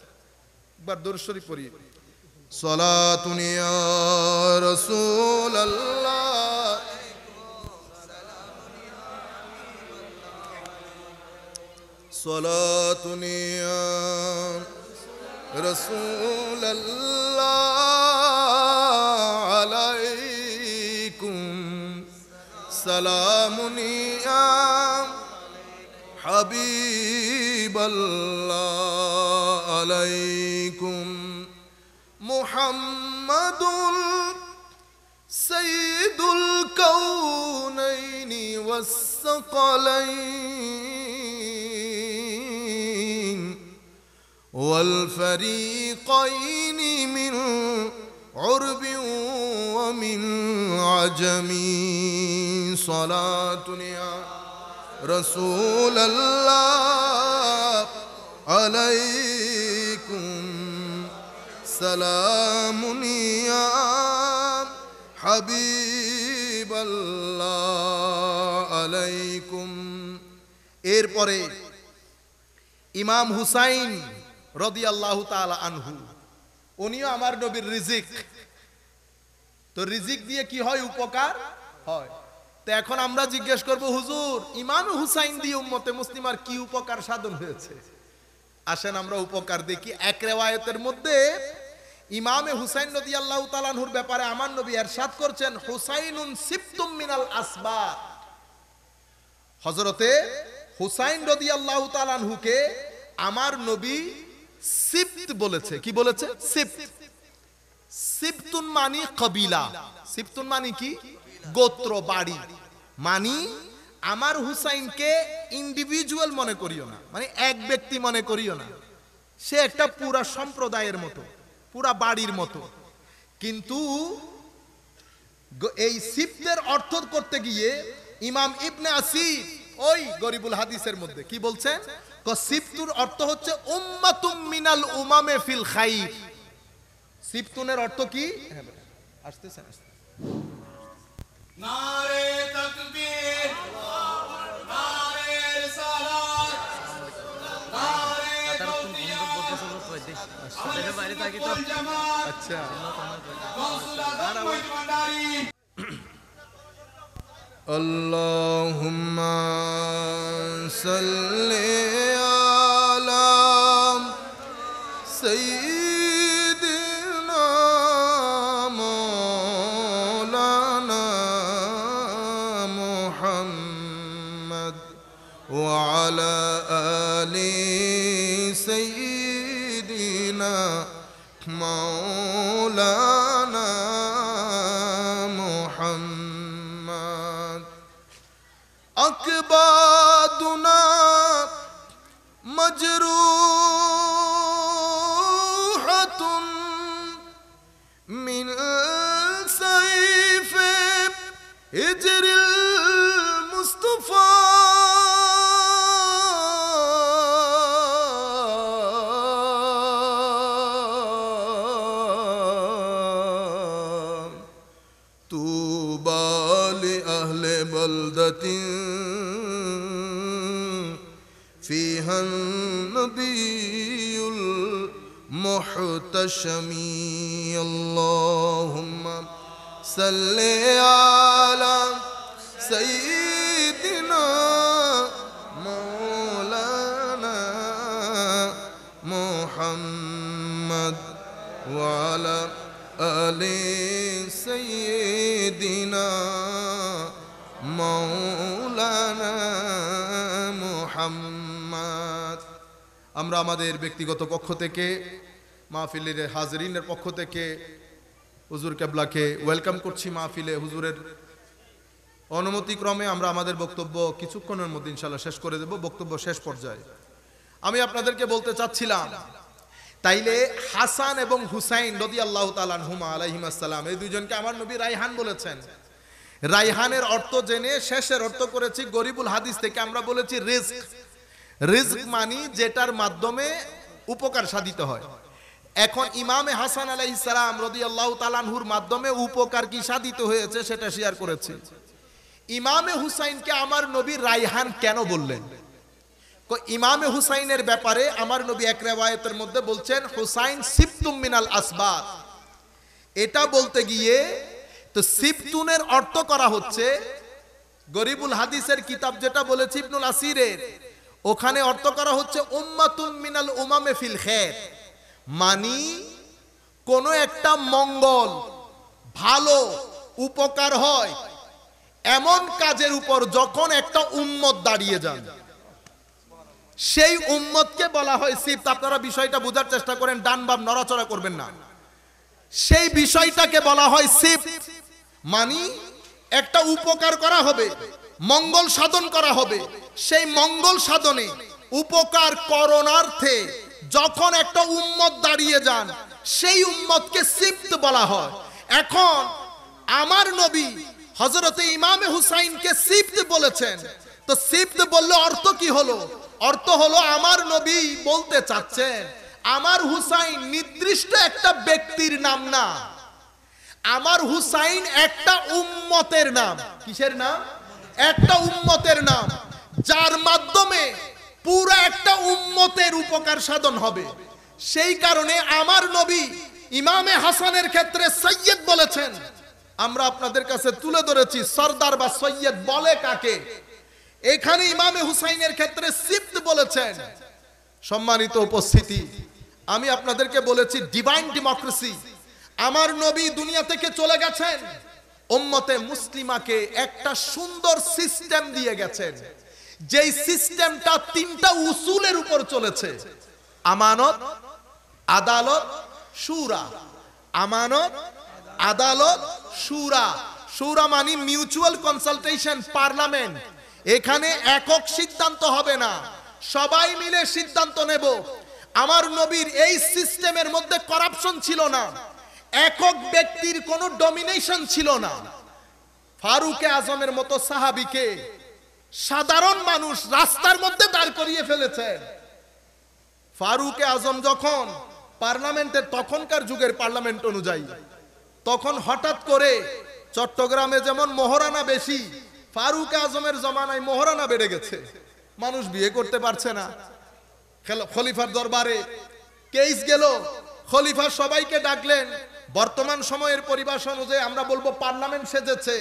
একবার দর্শরি পড়ি সলাতুনিয়া রসুল্লাহ সলাতুনিয়া রসুল্লাহ سلام يا حبيب الله عليكم محمد سيد الكونين والثقلين والفريقين من عرب ومن عجم صلاة يا رسول الله عليكم سلام يا حبيب الله عليكم এরপরে إمام হুসাইন رضي الله تعالى عنه উনিও আমার নবীর রিজিক তো রিজিক দিয়ে কি হয় উপকার হয় তো এখন আমরা জিজ্ঞেস করব হুজুর ইমান হুসাইন দিয়ে উম্মতে মুসলিমার কি উপকার সাধন হয়েছে আসেন আমরা উপকার দেখি এক রেওয়ায়তের মধ্যে ইমামে হুসাইন নদী আল্লাহ তালানহুর ব্যাপারে আমার নবী এরশাদ করছেন হুসাইনুন সিপ্তুম মিনাল আসবা হজরতে হুসাইন নদী আল্লাহ তালানহুকে আমার নবী সিপ্ত বলেছে কি বলেছে সিপ্ত সিপ্তুন মানি কবিলা সিপ্তুন মানি কি গোত্র বাড়ি মানি আমার হুসাইনকে ইন্ডিভিজুয়াল মনে করিও না মানে এক ব্যক্তি মনে করিও না সে একটা পুরা সম্প্রদায়ের মতো পুরা বাড়ির মতো কিন্তু এই সিপ্তের অর্থ করতে গিয়ে ইমাম ইবনে আসি ওই গরিবুল হাদিসের মধ্যে কি বলছেন সিফতুর অর্থ হচ্ছে উম্মাতুম মিনাল উমামে ফিল খাই সিফতুনের অর্থ কি আসতেছে নারে নারে তাকবীর আচ্ছা اللهم صل على مجروح محتشمي اللهم صل على سيدنا مولانا محمد وعلى آل سيدنا مولانا محمد আমরা আমাদের ব্যক্তিগত পক্ষ থেকে মাহফিলের হাজরিনের পক্ষ থেকে হুজুর কেবলাকে ওয়েলকাম করছি মাহফিলে হুজুরের অনুমতিক্রমে আমরা আমাদের বক্তব্য কিছুক্ষণের মধ্যে ইনশাল্লাহ শেষ করে দেব বক্তব্য শেষ পর্যায়ে আমি আপনাদেরকে বলতে চাচ্ছিলাম তাইলে হাসান এবং হুসাইন রদি আল্লাহ তালানহুমা আলাইহিমাসাল্লাম এই দুজনকে আমার নবী রাইহান বলেছেন রাইহানের অর্থ জেনে শেষের অর্থ করেছি গরিবুল হাদিস থেকে আমরা বলেছি রিস্ক রিস্ক মানি যেটার মাধ্যমে উপকার সাধিত হয় এখন ইমামে হাসান আলাই ইসালাম রদি আল্লাহ তালানহুর মাধ্যমে উপকার কি সাধিত হয়েছে সেটা শেয়ার করেছে ইমামে হুসাইনকে আমার নবী রায়হান কেন বললেন ইমামে হুসাইনের ব্যাপারে আমার নবী এক রেওয়ায়তের মধ্যে বলছেন হুসাইন সিপতুম মিনাল আসবাদ এটা বলতে গিয়ে তো সিপতুনের অর্থ করা হচ্ছে গরিবুল হাদিসের কিতাব যেটা বলেছি ইবনুল আসিরের ওখানে অর্থ করা হচ্ছে উম্মাতুম মিনাল উমামে ফিল খের মানি কোনো একটা মঙ্গল ভালো উপকার হয় এমন কাজের উপর যখন একটা উম্মত দাঁড়িয়ে যান সেই উম্মতকে বলা হয় সিপ আপনারা বিষয়টা বোঝার চেষ্টা করেন ডান বাম নড়াচড়া করবেন না সেই বিষয়টাকে বলা হয় সিপ মানি একটা উপকার করা হবে মঙ্গল সাধন করা হবে সেই মঙ্গল সাধনে উপকার করণার্থে যখন একটা উম্মত দাঁড়িয়ে যান সেই উম্মতকে সিফত বলা হয় এখন আমার নবী হজরতে ইমামে হুসাইনকে সিফত বলেছেন তো সিফত বললে অর্থ কি হলো অর্থ হলো আমার নবী বলতে চাচ্ছেন আমার হুসাইন নির্দিষ্ট একটা ব্যক্তির নাম না আমার হুসাইন একটা উম্মতের নাম কিসের নাম একটা উম্মতের নাম যার মাধ্যমে পুরো একটা উম্মতের উপকার সাধন হবে সেই কারণে আমার নবী ইমামে হাসানের ক্ষেত্রে সৈয়দ বলেছেন আমরা আপনাদের কাছে তুলে ধরেছি সর্দার বা সৈয়দ বলে কাকে এখানে ইমামে হুসাইনের ক্ষেত্রে সিফত বলেছেন সম্মানিত উপস্থিতি আমি আপনাদেরকে বলেছি ডিভাইন ডেমোক্রেসি আমার নবী দুনিয়া থেকে চলে গেছেন উম্মতে মুসলিমাকে একটা সুন্দর সিস্টেম দিয়ে গেছেন যেই সিস্টেমটা তিনটা উসুলের উপর চলেছে আমানত আদালত সুরা আমানত আদালত সুরা সুরা মানে মিউচুয়াল কনসালটেশন পার্লামেন্ট এখানে একক সিদ্ধান্ত হবে না সবাই মিলে সিদ্ধান্ত নেব আমার নবীর এই সিস্টেমের মধ্যে করাপশন ছিল না একক ব্যক্তির কোনো ডমিনেশন ছিল না ফারুকে আজমের মতো সাহাবিকে সাধারণ মানুষ রাস্তার মধ্যে দাঁড় করিয়ে ফেলেছেন ফারুক আজম যখন পার্লামেন্টের তখনকার যুগের পার্লামেন্ট অনুযায়ী তখন হঠাৎ করে চট্টগ্রামে যেমন মহরানা বেশি ফারুক আজমের জমানায় মহরানা বেড়ে গেছে মানুষ বিয়ে করতে পারছে না খলিফার দরবারে কেস গেল খলিফা সবাইকে ডাকলেন বর্তমান সময়ের পরিভাষা অনুযায়ী আমরা বলবো পার্লামেন্ট সেজেছে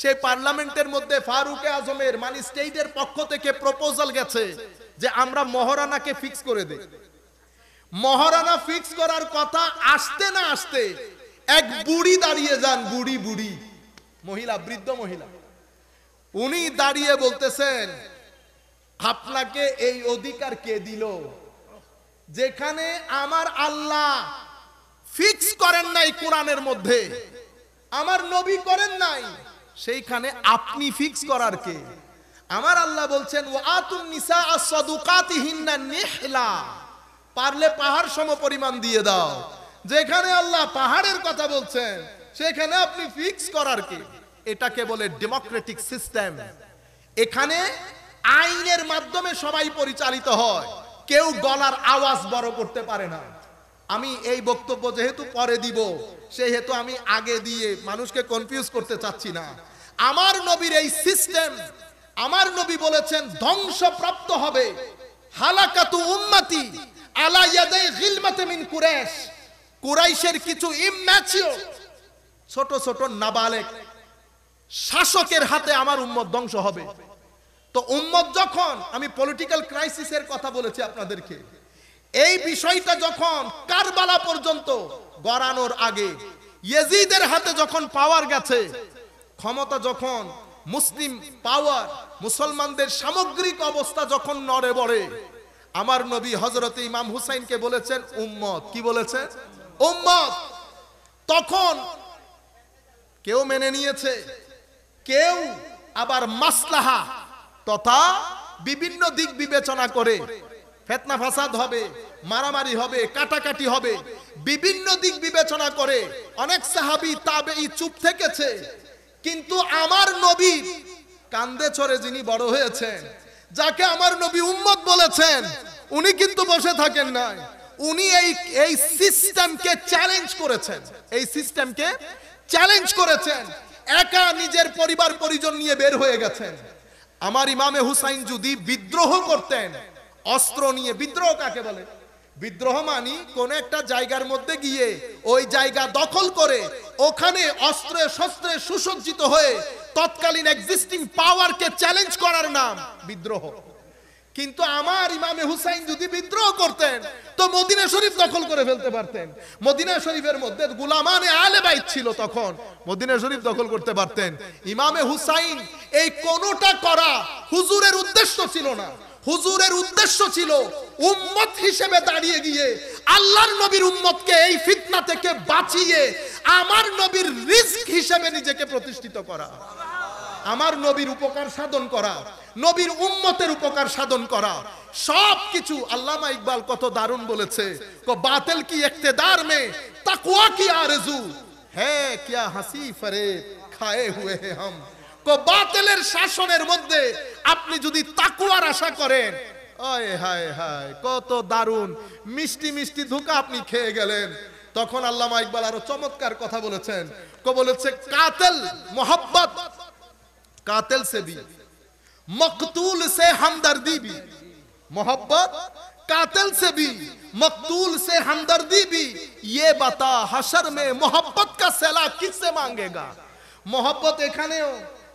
সেই পার্লামেন্টের মধ্যে ফারুকে আজমের মানে স্টেটের পক্ষ থেকে প্রপোজাল গেছে যে আমরা মহারানাকে ফিক্স করে দেই মহারানা ফিক্স করার কথা আসতে না আসতে এক বুড়ি দাঁড়িয়ে যান বুড়ি বুড়ি মহিলা বৃদ্ধ মহিলা উনি দাঁড়িয়ে বলতেছেন আপনাকে এই অধিকার কে দিল যেখানে আমার আল্লাহ ফিক্স করেন নাই কোরআনের মধ্যে আমার নবী করেন নাই সেইখানে আপনি ফিক্স করার কে আমার আল্লাহ বলছেন ও আতুন নিসা আসাদুকাতিহিন্না নেহলা পারলে পাহাড় সম পরিমাণ দিয়ে দাও যেখানে আল্লাহ পাহাড়ের কথা বলছেন সেখানে আপনি ফিক্স করার কে এটাকে বলে ডেমোক্রেটিক সিস্টেম এখানে আইনের মাধ্যমে সবাই পরিচালিত হয় কেউ গলার আওয়াজ বড় করতে পারে না আমি এই বক্তব্য যেহেতু পরে দিব সেহেতু আমি আগে দিয়ে মানুষকে কনফিউজ করতে চাচ্ছি না আমার নবীর এই সিস্টেম আমার নবী বলেছেন ধ্বংসপ্রাপ্ত হবে হালাকাতু উম্মতি আলা ইয়াদাই গিলমাতে মিন কুরাইশ কুরাইশের কিছু ইম্যাচিওর ছোট ছোট নাবালেক শাসকের হাতে আমার উম্মত ধ্বংস হবে তো উম্মত যখন আমি পলিটিক্যাল ক্রাইসিসের কথা বলেছি আপনাদেরকে এই বিষয়টা যখন কারবালা পর্যন্ত গড়ানোর আগে ইয়েজিদের হাতে যখন পাওয়ার গেছে ক্ষমতা যখন মুসলিম পাওয়ার মুসলমানদের সামগ্রিক অবস্থা যখন নড়ে বড়ে আমার নবী হজরত ইমাম হুসাইনকে বলেছেন উম্মত কি বলেছে উম্মত তখন কেউ মেনে নিয়েছে কেউ আবার মাসলাহা তথা বিভিন্ন দিক বিবেচনা করে ফেতনা ফাসাদ হবে মারামারি হবে কাটাকাটি হবে বিভিন্ন দিক বিবেচনা করে অনেক সাহাবি তাবে চুপ থেকেছে কিন্তু আমার নবী কান্দে চড়ে যিনি বড় হয়েছেন যাকে আমার নবী উম্মত বলেছেন উনি কিন্তু বসে থাকেন না উনি এই এই সিস্টেমকে চ্যালেঞ্জ করেছেন এই সিস্টেমকে চ্যালেঞ্জ করেছেন একা নিজের পরিবার পরিজন নিয়ে বের হয়ে গেছেন আমার ইমামে হুসাইন যদি বিদ্রোহ করতেন অস্ত্র নিয়ে বিদ্রোহ কাকে বলে বিদ্রোহ মানি কোন একটা জায়গার মধ্যে গিয়ে ওই জায়গা দখল করে ওখানে অস্ত্রে শস্ত্রে সুসজ্জিত হয়ে তৎকালীন এক্সিস্টিং পাওয়ারকে চ্যালেঞ্জ করার নাম বিদ্রোহ কিন্তু আমার ইমামে হুসাইন যদি বিদ্রোহ করতেন তো মদিনা শরীফ দখল করে ফেলতে পারতেন মদিনা শরীফের মধ্যে গুলামানে আলে বাইত ছিল তখন মদিনা শরীফ দখল করতে পারতেন ইমামে হুসাইন এই কোনোটা করা হুজুরের উদ্দেশ্য ছিল না হুজুরের উদ্দেশ্য ছিল উম্মত হিসেবে দাঁড়িয়ে গিয়ে আল্লাহর নবীর উম্মতকে এই ফিতনা থেকে বাঁচিয়ে আমার নবীর রিস্ক হিসেবে নিজেকে প্রতিষ্ঠিত করা আমার নবীর উপকার সাধন করা নবীর উম্মতের উপকার সাধন করা সব কিছু আল্লামা ইকবাল কত দারুণ বলেছে বাতিল কি ইকতেদার মে তাকওয়া কি আরজু হ্যাঁ কিয়া হাসি ফরে খায়ে হুয়ে হাম তো বাতিলের শাসনের মধ্যে আপনি যদি তাকুয়ার আশা করেন অয় হায় হায় কত দারুন মিষ্টি মিষ্টি ধোকা আপনি খেয়ে গেলেন তখন আল্লামা ইকবাল আরো চমৎকার কথা বলেছেন কো বলেছে কাতেল মোহাব্বত কাতেল সে বি মকতুল সে হামদর্দি ভি मोहब्बत कातिल সে বি मकतूल সে हमदर्दी भी ইয়ে বাতা हशर মে मोहब्बत কা সেলা किससे মাঙ্গেগা मोहब्बत এখানেও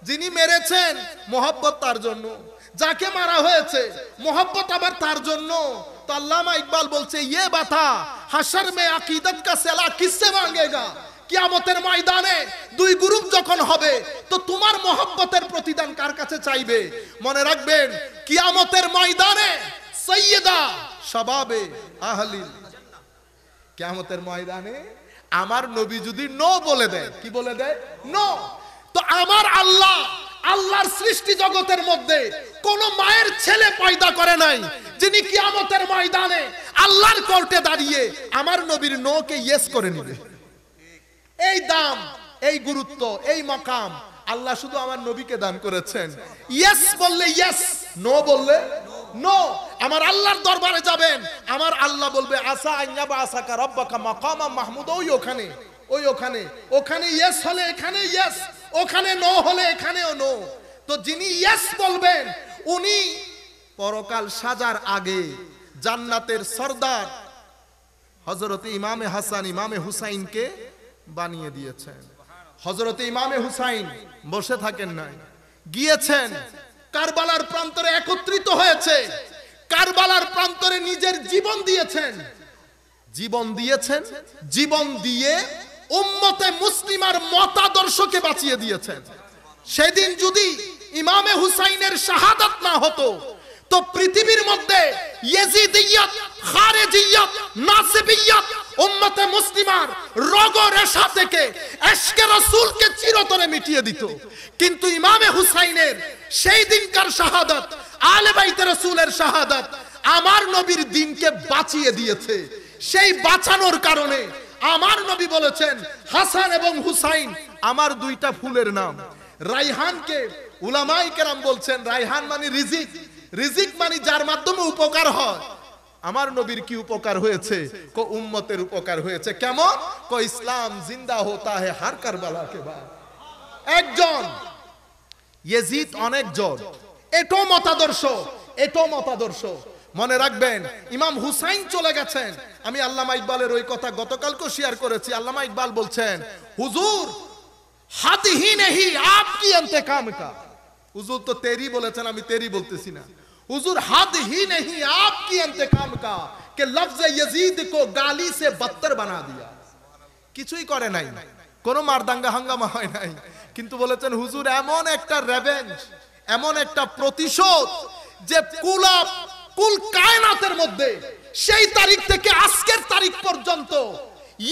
যিনি মেরেছেন মহব্বত তার জন্য যাকে মারা হয়েছে মহব্বত আবার তার জন্য তো আল্লামা ইকবাল বলছে ইয়ে বাথা হাসার মে আকিদত কা সেলা কিসে মাঙ্গেগা কিয়ামতের ময়দানে দুই গ্রুপ যখন হবে তো তোমার মহব্বতের প্রতিদান কার কাছে চাইবে মনে রাখবেন কিয়ামতের ময়দানে সৈয়দা সবাবে আহলিল কিয়ামতের ময়দানে আমার নবী যদি নো বলে দেয় কি বলে দেয় নো তো আমার আল্লাহ আল্লাহর সৃষ্টি জগতের মধ্যে কোন মায়ের ছেলে পয়দা করে নাই যিনি কিয়ামতের ময়দানে আল্লাহর কোর্টে দাঁড়িয়ে আমার নবীর নোকে ইয়েস করে নিবে এই দাম এই গুরুত্ব এই মকাম আল্লাহ শুধু আমার নবীকে দান করেছেন ইয়েস বললে ইয়েস নো বললে নো আমার আল্লাহর দরবারে যাবেন আমার আল্লাহ বলবে আসা আইয়া বা আসাকা রব্বাকা মাকামা মাহমুদ ওই ওখানে ওই ওখানে ওখানে ইয়েস হলে এখানে ইয়েস ওখানে নো হলে এখানেও নো তো যিনি ইয়েস বলবেন উনি পরকাল সাজার আগে জান্নাতের সর্দার হজরত ইমামে হাসান ইমামে হুসাইনকে বানিয়ে দিয়েছেন হজরত ইমামে হুসাইন বসে থাকেন নাই গিয়েছেন কারবালার প্রান্তরে একত্রিত হয়েছে কারবালার প্রান্তরে নিজের জীবন দিয়েছেন জীবন দিয়েছেন জীবন দিয়ে উম্মতে মুসলিমার মতাদর্শকে বাঁচিয়ে দিয়েছেন সেদিন যদি ইমামে হুসাইনের শাহাদাত না হতো তো পৃথিবীর মধ্যে মুসলিমার রগ থেকে এশকে চিরতরে মিটিয়ে দিত কিন্তু ইমামে হুসাইনের সেই দিনকার শাহাদাত আমার নবীর দিনকে বাঁচিয়ে দিয়েছে সেই বাঁচানোর কারণে আমার নবী বলেছেন হাসান এবং হুসাইন আমার দুইটা ফুলের নাম রাইহানকে উলামাই কেরাম বলছেন রাইহান মানে রিজিক রিজিক মানে যার মাধ্যমে উপকার হয় আমার নবীর কি উপকার হয়েছে কো উম্মতের উপকার হয়েছে কেমন কো ইসলাম জিন্দা হতা হে হার কারবালা কে একজন অনেক অনেকজন এটো মতাদর্শ এটো মতাদর্শ মনে রাখবেন ইমাম হুসাইন চলে গেছেন আমি আল্লামা ইকবালের ওই কথা গতকালকেও শেয়ার করেছি আল্লামা ইকবাল বলছেন হুজুর হাত হি নেহি আপ কি ইন্তেকাম কা হুজুর তো তেরি বলেছেন আমি তেরি বলতেছি না হুজুর হাত হি নেহি আপ কি ইন্তেকাম কা কে লফজ ইয়াজিদ কো গালি সে বদতর বানা দিয়া কিছুই করে নাই কোনো মারদাঙ্গা হাঙ্গামা হয় নাই কিন্তু বলেছেন হুজুর এমন একটা রেভেঞ্জ এমন একটা প্রতিশোধ যে কুলাপ কুল কায়নাতের মধ্যে সেই তারিখ থেকে আজকের তারিখ পর্যন্ত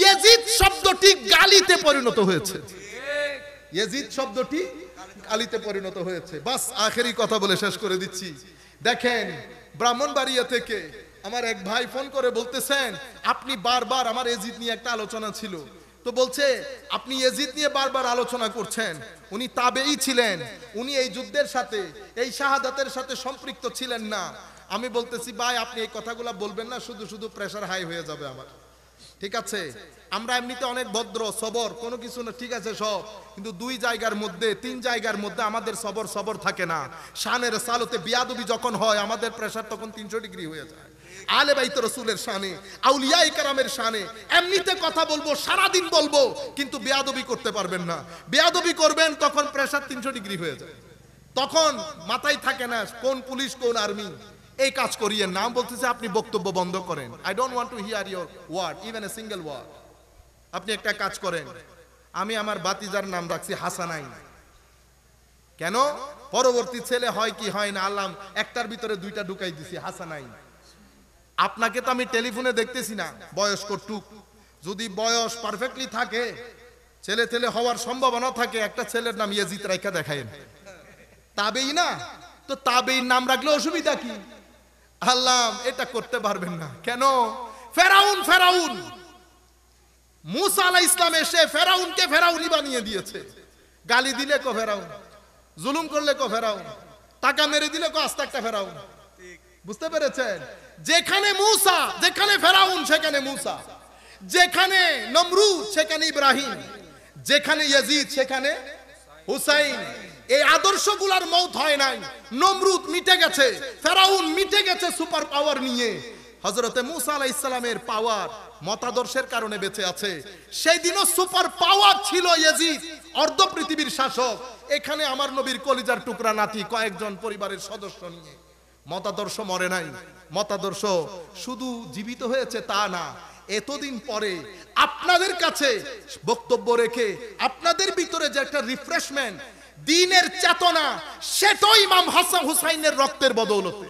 ইয়াজিদ শব্দটি গালিতে পরিণত হয়েছে ইয়াজিদ শব্দটি গালিতে পরিণত হয়েছে বাস আখেরি কথা বলে শেষ করে দিচ্ছি দেখেন ব্রাহ্মণবাড়িয়া থেকে আমার এক ভাই ফোন করে বলতেছেন আপনি বারবার আমার ইয়াজিদ নিয়ে একটা আলোচনা ছিল তো বলছে আপনি ইয়াজিদ নিয়ে বারবার আলোচনা করছেন উনি তাবেই ছিলেন উনি এই যুদ্ধের সাথে এই শাহাদাতের সাথে সম্পৃক্ত ছিলেন না আমি বলতেছি ভাই আপনি এই কথাগুলো বলবেন না শুধু শুধু প্রেশার হাই হয়ে যাবে আমার ঠিক আছে আমরা এমনিতে অনেক ভদ্র সবর কোনো কিছু না ঠিক আছে সব কিন্তু দুই জায়গার মধ্যে তিন জায়গার মধ্যে আমাদের সবর সবর থাকে না শানের সালতে বিয়াদবি যখন হয় আমাদের প্রেশার তখন তিনশো ডিগ্রি হয়ে যায় আলে বাইত রসুলের শানে আউলিয়া ইকারামের শানে এমনিতে কথা বলবো সারাদিন বলবো কিন্তু বেয়াদবি করতে পারবেন না বেয়াদবি করবেন তখন প্রেশার তিনশো ডিগ্রি হয়ে যায় তখন মাথায় থাকে না কোন পুলিশ কোন আর্মি এই কাজ করিয়েন না বলতেছে আপনি বক্তব্য বন্ধ করেন I don't want to hear your word even a single word আপনি একটা কাজ করেন আমি আমার বাতিজার নাম রাখছি হাসানাই কেন পরবর্তী ছেলে হয় কি হয় না আল্লাহ একটার ভিতরে দুইটা ঢুকাই দিছি হাসানাই আপনাকে তো আমি টেলিফোনে দেখতেছি না বয়স কটুক যদি বয়স পারফেক্টলি থাকে ছেলে ছেলে হওয়ার সম্ভাবনা থাকে একটা ছেলের নাম ইয়াজিত রাইখা দেখায় তাবেই না তো তাবেই নাম রাখলে অসুবিধা কি আল্লাহ এটা করতে পারবেন না কেন ফেরাউন ফেরাউন মুসা আলাহ ইসলাম এসে ফেরাউনকে ফেরাউনি বানিয়ে দিয়েছে গালি দিলে কো ফেরাউন জুলুম করলে কো ফেরাউন টাকা মেরে দিলে কো আস্তে একটা ফেরাউন বুঝতে পেরেছেন যেখানে মুসা যেখানে ফেরাউন সেখানে মুসা যেখানে নমরু সেখানে ইব্রাহিম যেখানে ইয়াজিদ সেখানে হুসাইন এই আদর্শগুলার মত হয় নাই নমরুদ মিটে গেছে ফেরাউন মিটে গেছে সুপার পাওয়ার নিয়ে হজরতে মুসা আলাহ ইসলামের পাওয়ার মতাদর্শের কারণে বেঁচে আছে সেই দিনও সুপার পাওয়ার ছিল অর্ধ পৃথিবীর শাসক এখানে আমার নবীর কলিজার টুকরা নাতি কয়েকজন পরিবারের সদস্য নিয়ে মতাদর্শ মরে নাই মতাদর্শ শুধু জীবিত হয়েছে তা না এতদিন পরে আপনাদের কাছে বক্তব্য রেখে আপনাদের ভিতরে যে একটা রিফ্রেশমেন্ট দিনের চেতনা সেটাই ইমাম হাসান হুসাইনের রক্তের বদৌলতে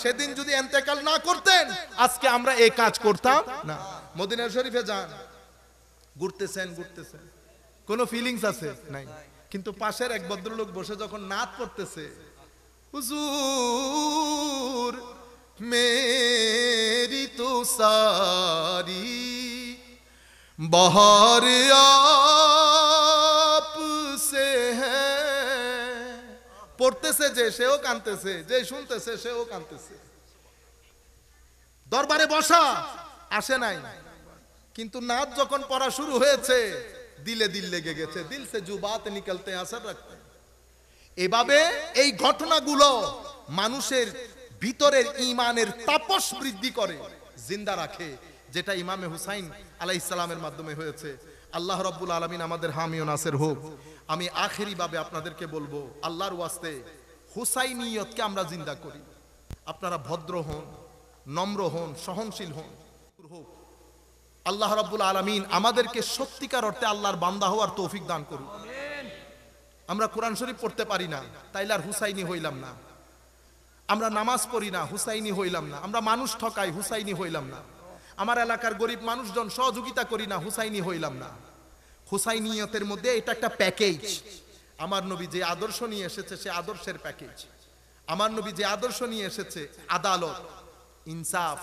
সেদিন যদি এন্তেকাল না করতেন আজকে আমরা এই কাজ করতাম না মদিনা শরীফে যান ঘুরতেছেন ঘুরতেছেন কোনো ফিলিংস আছে নাই কিন্তু পাশের এক ভদ্রলোক বসে যখন নাচ পড়তেছে হুজুর মেরি তো সারি বহরিয়া শুনতেছে যে সেও কানতেছে যে শুনতেছে সেও কানতেছে দরবারে বসা আসে নাই কিন্তু নাচ যখন পড়া শুরু হয়েছে দিলে দিল লেগে গেছে দিল সে জুবাত নিকলতে আসার রাখতে এভাবে এই ঘটনাগুলো মানুষের ভিতরের ইমানের তাপস বৃদ্ধি করে জিন্দা রাখে যেটা ইমামে হুসাইন আলাইসালামের মাধ্যমে হয়েছে আল্লাহ রব্বুল আলমিন আমাদের হামিও নাসের হোক আমি আখেরিভাবে আপনাদেরকে বলবো আল্লাহর ওয়াস্তে হুসাইনিয়তকে আমরা জিন্দা করি আপনারা ভদ্র হন নম্র হন সহনশীল হন হোক আল্লাহ রাব্বুল আলমিন আমাদেরকে সত্যিকার অর্থে আল্লাহর বান্দা হওয়ার তৌফিক দান করুন আমরা কোরআন শরীফ পড়তে পারি না তাইলার হুসাইনি হইলাম না আমরা নামাজ পড়ি না হুসাইনি হইলাম না আমরা মানুষ ঠকাই হুসাইনি হইলাম না আমার এলাকার গরিব মানুষজন সহযোগিতা করি না হুসাইনি হইলাম না হুসাইনিয়তের মধ্যে এটা একটা প্যাকেজ আমার নবী যে আদর্শ নিয়ে এসেছে সে আদর্শের প্যাকেজ আমার নবী যে আদর্শ নিয়ে এসেছে আদালত ইনসাফ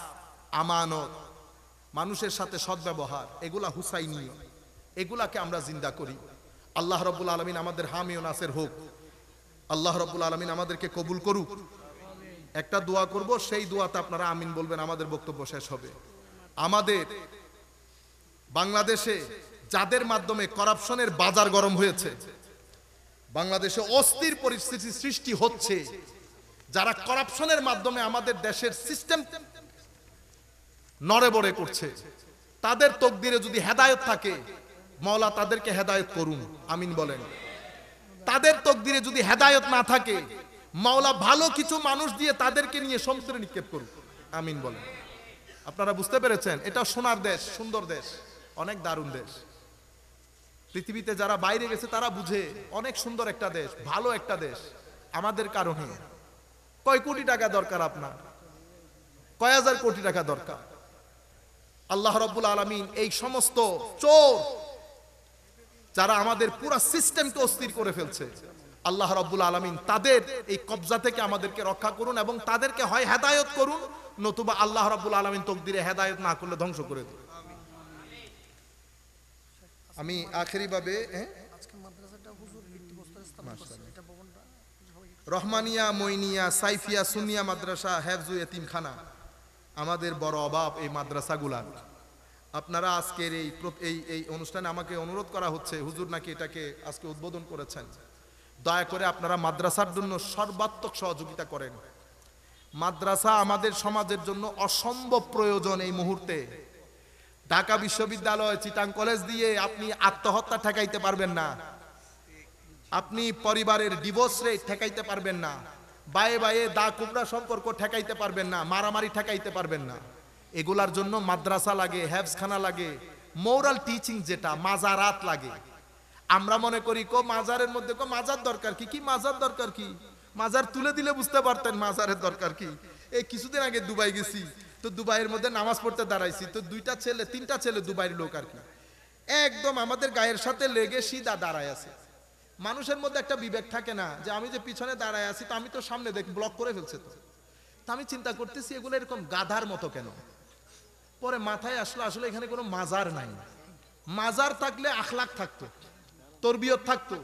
আমানত মানুষের সাথে সদ্ব্যবহার এগুলা হুসাইনীয় এগুলাকে আমরা জিন্দা করি আল্লাহ রবুল আলমিন আমাদের হামিও নাসের হোক আল্লাহ রবুল আলমিন আমাদেরকে কবুল করুক একটা দোয়া করব সেই দোয়াতে আপনারা আমিন বলবেন আমাদের বক্তব্য শেষ হবে আমাদের বাংলাদেশে যাদের মাধ্যমে করাপশনের বাজার গরম হয়েছে বাংলাদেশে অস্থির পরিস্থিতি সৃষ্টি হচ্ছে যারা করাপশনের মাধ্যমে আমাদের দেশের সিস্টেম নড়েবড়ে বড়ে করছে তাদের তকদিরে যদি হেদায়ত থাকে মওলা তাদেরকে হেদায়ত করুন আমিন বলেন তাদের তকদিরে যদি হেদায়ত না থাকে মাওলা ভালো কিছু মানুষ দিয়ে তাদেরকে নিয়ে সমুদ্রে নিক্ষেপ করুন আমিন বলেন আপনারা বুঝতে পেরেছেন এটা সোনার দেশ সুন্দর দেশ অনেক দারুণ দেশ পৃথিবীতে যারা বাইরে গেছে তারা বুঝে অনেক সুন্দর একটা দেশ ভালো একটা দেশ আমাদের কারণে কয় কোটি টাকা দরকার আপনার কয় হাজার কোটি টাকা দরকার আল্লাহ রব্বুল আলমিন এই সমস্ত চোর যারা আমাদের পুরা সিস্টেমকে অস্থির করে ফেলছে আল্লাহ রব্বুল আলমিন তাদের এই কবজা থেকে আমাদেরকে রক্ষা করুন এবং তাদেরকে হয় হেদায়ত করুন নতুবা আল্লাহ রব্বুল আলমিন তকদিরে হেদায়ত না করলে ধ্বংস করে দিন আমি আখেরিভাবে রহমানিয়া মইনিয়া সাইফিয়া সুনিয়া মাদ্রাসা হেফজু এতিমখানা আমাদের বড় অভাব এই মাদ্রাসাগুলার আপনারা আজকের এই এই এই অনুষ্ঠানে আমাকে অনুরোধ করা হচ্ছে হুজুর নাকি এটাকে আজকে উদ্বোধন করেছেন দয়া করে আপনারা মাদ্রাসার জন্য সর্বাত্মক সহযোগিতা করেন মাদ্রাসা আমাদের সমাজের জন্য অসম্ভব প্রয়োজন এই মুহূর্তে ঢাকা বিশ্ববিদ্যালয় চিটাং কলেজ দিয়ে আপনি আত্মহত্যা ঠেকাইতে পারবেন না আপনি পরিবারের ডিভোর্স রেট ঠেকাইতে পারবেন না বায়ে বায়ে দা কুমড়া সম্পর্ক ঠেকাইতে পারবেন না মারামারি ঠেকাইতে পারবেন না এগুলার জন্য মাদ্রাসা লাগে হ্যাবসখানা লাগে মোরাল টিচিং যেটা মাজারাত লাগে আমরা মনে করি কো মাজারের মধ্যে কো মাজার দরকার কি কি মাজার দরকার কি মাজার তুলে দিলে বুঝতে পারতেন মাজারের দরকার কি এই কিছুদিন আগে দুবাই গেছি তো দুবাইয়ের মধ্যে নামাজ পড়তে দাঁড়াইছি তো দুইটা ছেলে তিনটা ছেলে দুবাইয়ের লোক আর কি একদম আমাদের গায়ের সাথে লেগে সিদা দাঁড়ায় আছে মানুষের মধ্যে একটা বিবেক থাকে না যে আমি যে পিছনে দাঁড়ায় আছি তো আমি তো সামনে দেখ ব্লক করে ফেলছে তো তা আমি চিন্তা করতেছি এগুলো এরকম গাধার মতো কেন পরে মাথায় আসলো আসলে এখানে কোনো মাজার নাই মাজার থাকলে আখলাখ থাকতো তরবিয়ত থাকতো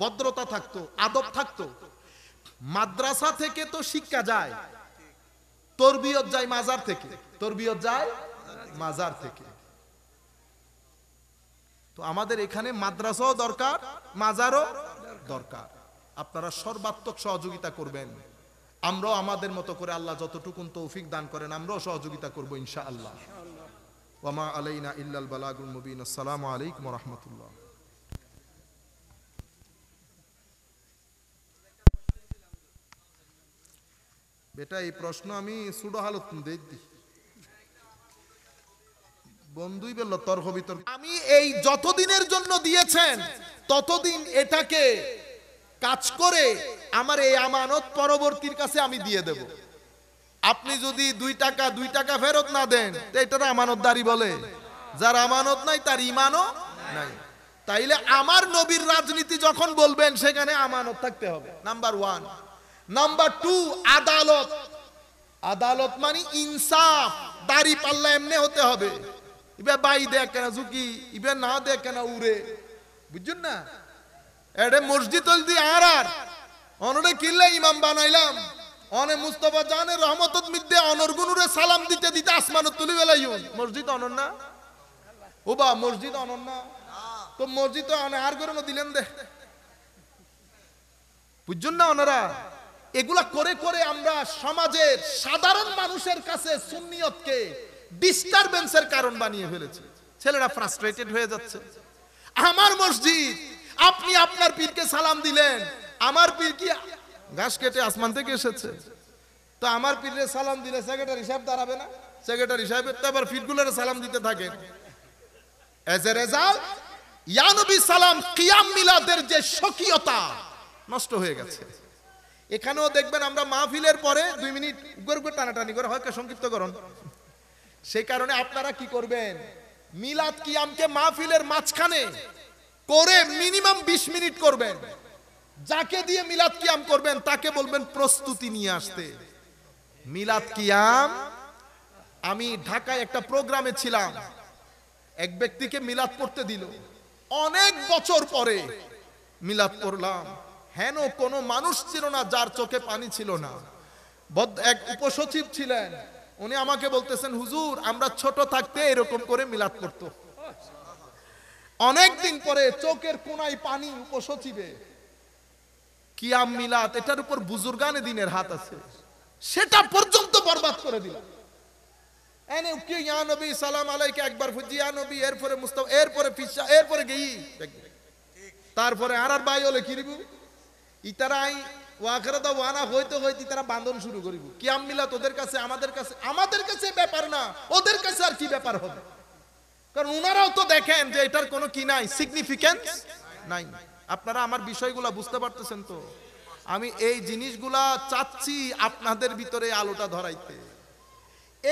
বদ্রতা থাকতো আদব থাকতো মাদ্রাসা থেকে তো শিক্ষা যায় তরবিয়ত যায় মাজার থেকে তরবিয়ত যায় মাজার থেকে তো আমাদের এখানে মাদ্রাসাও দরকার মাজারও দরকার আপনারা সর্বাত্মক সহযোগিতা করবেন আমরাও আমাদের মতো করে আল্লাহ যতটুকুন তৌফিক দান করেন আমরাও সহযোগিতা করবো ইনশা আল্লাহ ওমা আলাইনা ইল্লাল বালাগুল মুবিন আসসালামু আলাইকুম রহমতুল্লাহ বেটা এই প্রশ্ন আমি সুডো হালত দেখি বন্ধুই বলল তর্ক বিতর্ক আমি এই যতদিনের জন্য দিয়েছেন ততদিন এটাকে কাজ করে আমার এই আমানত পরবর্তীর কাছে আমি দিয়ে দেব আপনি যদি দুই টাকা দুই টাকা ফেরত না দেন এটার আমানতদারি বলে যার আমানত নাই তার ইমানও নাই তাইলে আমার নবীর রাজনীতি যখন বলবেন সেখানে আমানত থাকতে হবে নাম্বার ওয়ান নাম্বার টু আদালত আদালত মানে ইনসাফ দাড়ি পাল্লা এমনি হতে হবে ইবে বাই দেয় কেন ঝুঁকি ইবে না দেয় কেন উড়ে বুঝছেন না এটা মসজিদ দি আর আর অনরে কিল্লা ইমাম বানাইলাম অনে মুস্তফা জানে রহমতত মিদ্দে অনর গুনুরে সালাম দিতে দিতে আসমান তুলি বেলাই মসজিদ অনর না ও বা মসজিদ অনর না তো মসজিদ অনে আর করে দিলেন দে বুঝছেন না অনরা এগুলা করে করে আমরা সমাজের সাধারণ মানুষের কাছে সুন্নিয়তকে ডিস্টারবেন্সের কারণ বানিয়ে ফেলেছে ছেলেরা ফ্রাস্ট্রেটেড হয়ে যাচ্ছে আমার মসজিদ আপনি আপনার পীরকে সালাম দিলেন আমার পীর কি ঘাস কেটে আসমান থেকে এসেছে তো আমার পীরের সালাম দিলে সেক্রেটারি সাহেব দাঁড়াবে না সেক্রেটারি সাহেবের তো আবার পীরগুলোর সালাম দিতে থাকে এজ এ রেজাল্ট ইয়ানবী সালাম কিয়াম মিলাদের যে স্বকীয়তা নষ্ট হয়ে গেছে এখানেও দেখবেন আমরা মাহফিলের পরে দুই মিনিট উগর গড় টানাটানি করে হয় করুন সেই কারণে আপনারা কি করবেন মিলাদ কিয়ামকে মাহফিলের মাঝখানে করে মিনিমাম বিশ মিনিট করবেন যাকে দিয়ে মিলাদ কিয়াম করবেন তাকে বলবেন প্রস্তুতি নিয়ে আসতে মিলাদ কিয়াম আমি ঢাকায় একটা প্রোগ্রামে ছিলাম এক ব্যক্তিকে মিলাদ পড়তে দিল অনেক বছর পরে মিলাদ পড়লাম হেন কোনো মানুষ ছিল না যার চোখে পানি ছিল না এক উপসচিব ছিলেন উনি আমাকে বলতেছেন হুজুর আমরা ছোট থাকতে এরকম করে মিলাদ করতো অনেকদিন পরে চোখের কোনায় পানি উপসচিবে আম মিলাদ এটার উপর বুজুর্গানে দিনের হাত আছে সেটা পর্যন্ত বরবাদ করে দিল এনে কি ইয়া নবী সালাম আলাইকে একবার ফুজি ইয়া নবী এরপরে মুস্তাফা এরপরে ফিসা এরপরে গেই তারপরে আর আর ভাই হলে কি রিবু ইতারাই ওয়াখরাদা ওয়ানা হইতে হইতে তারা বান্ধন শুরু করিব কিয়াম মিলা তোদের কাছে আমাদের কাছে আমাদের কাছে ব্যাপার না ওদের কাছে আর কি ব্যাপার হবে কারণ ওনারাও তো দেখেন যে এটার কোনো কি নাই সিগনিফিকেন্স নাই আপনারা আমার বিষয়গুলা বুঝতে পারতেছেন তো আমি এই জিনিসগুলা চাচ্ছি আপনাদের ভিতরে আলোটা ধরাইতে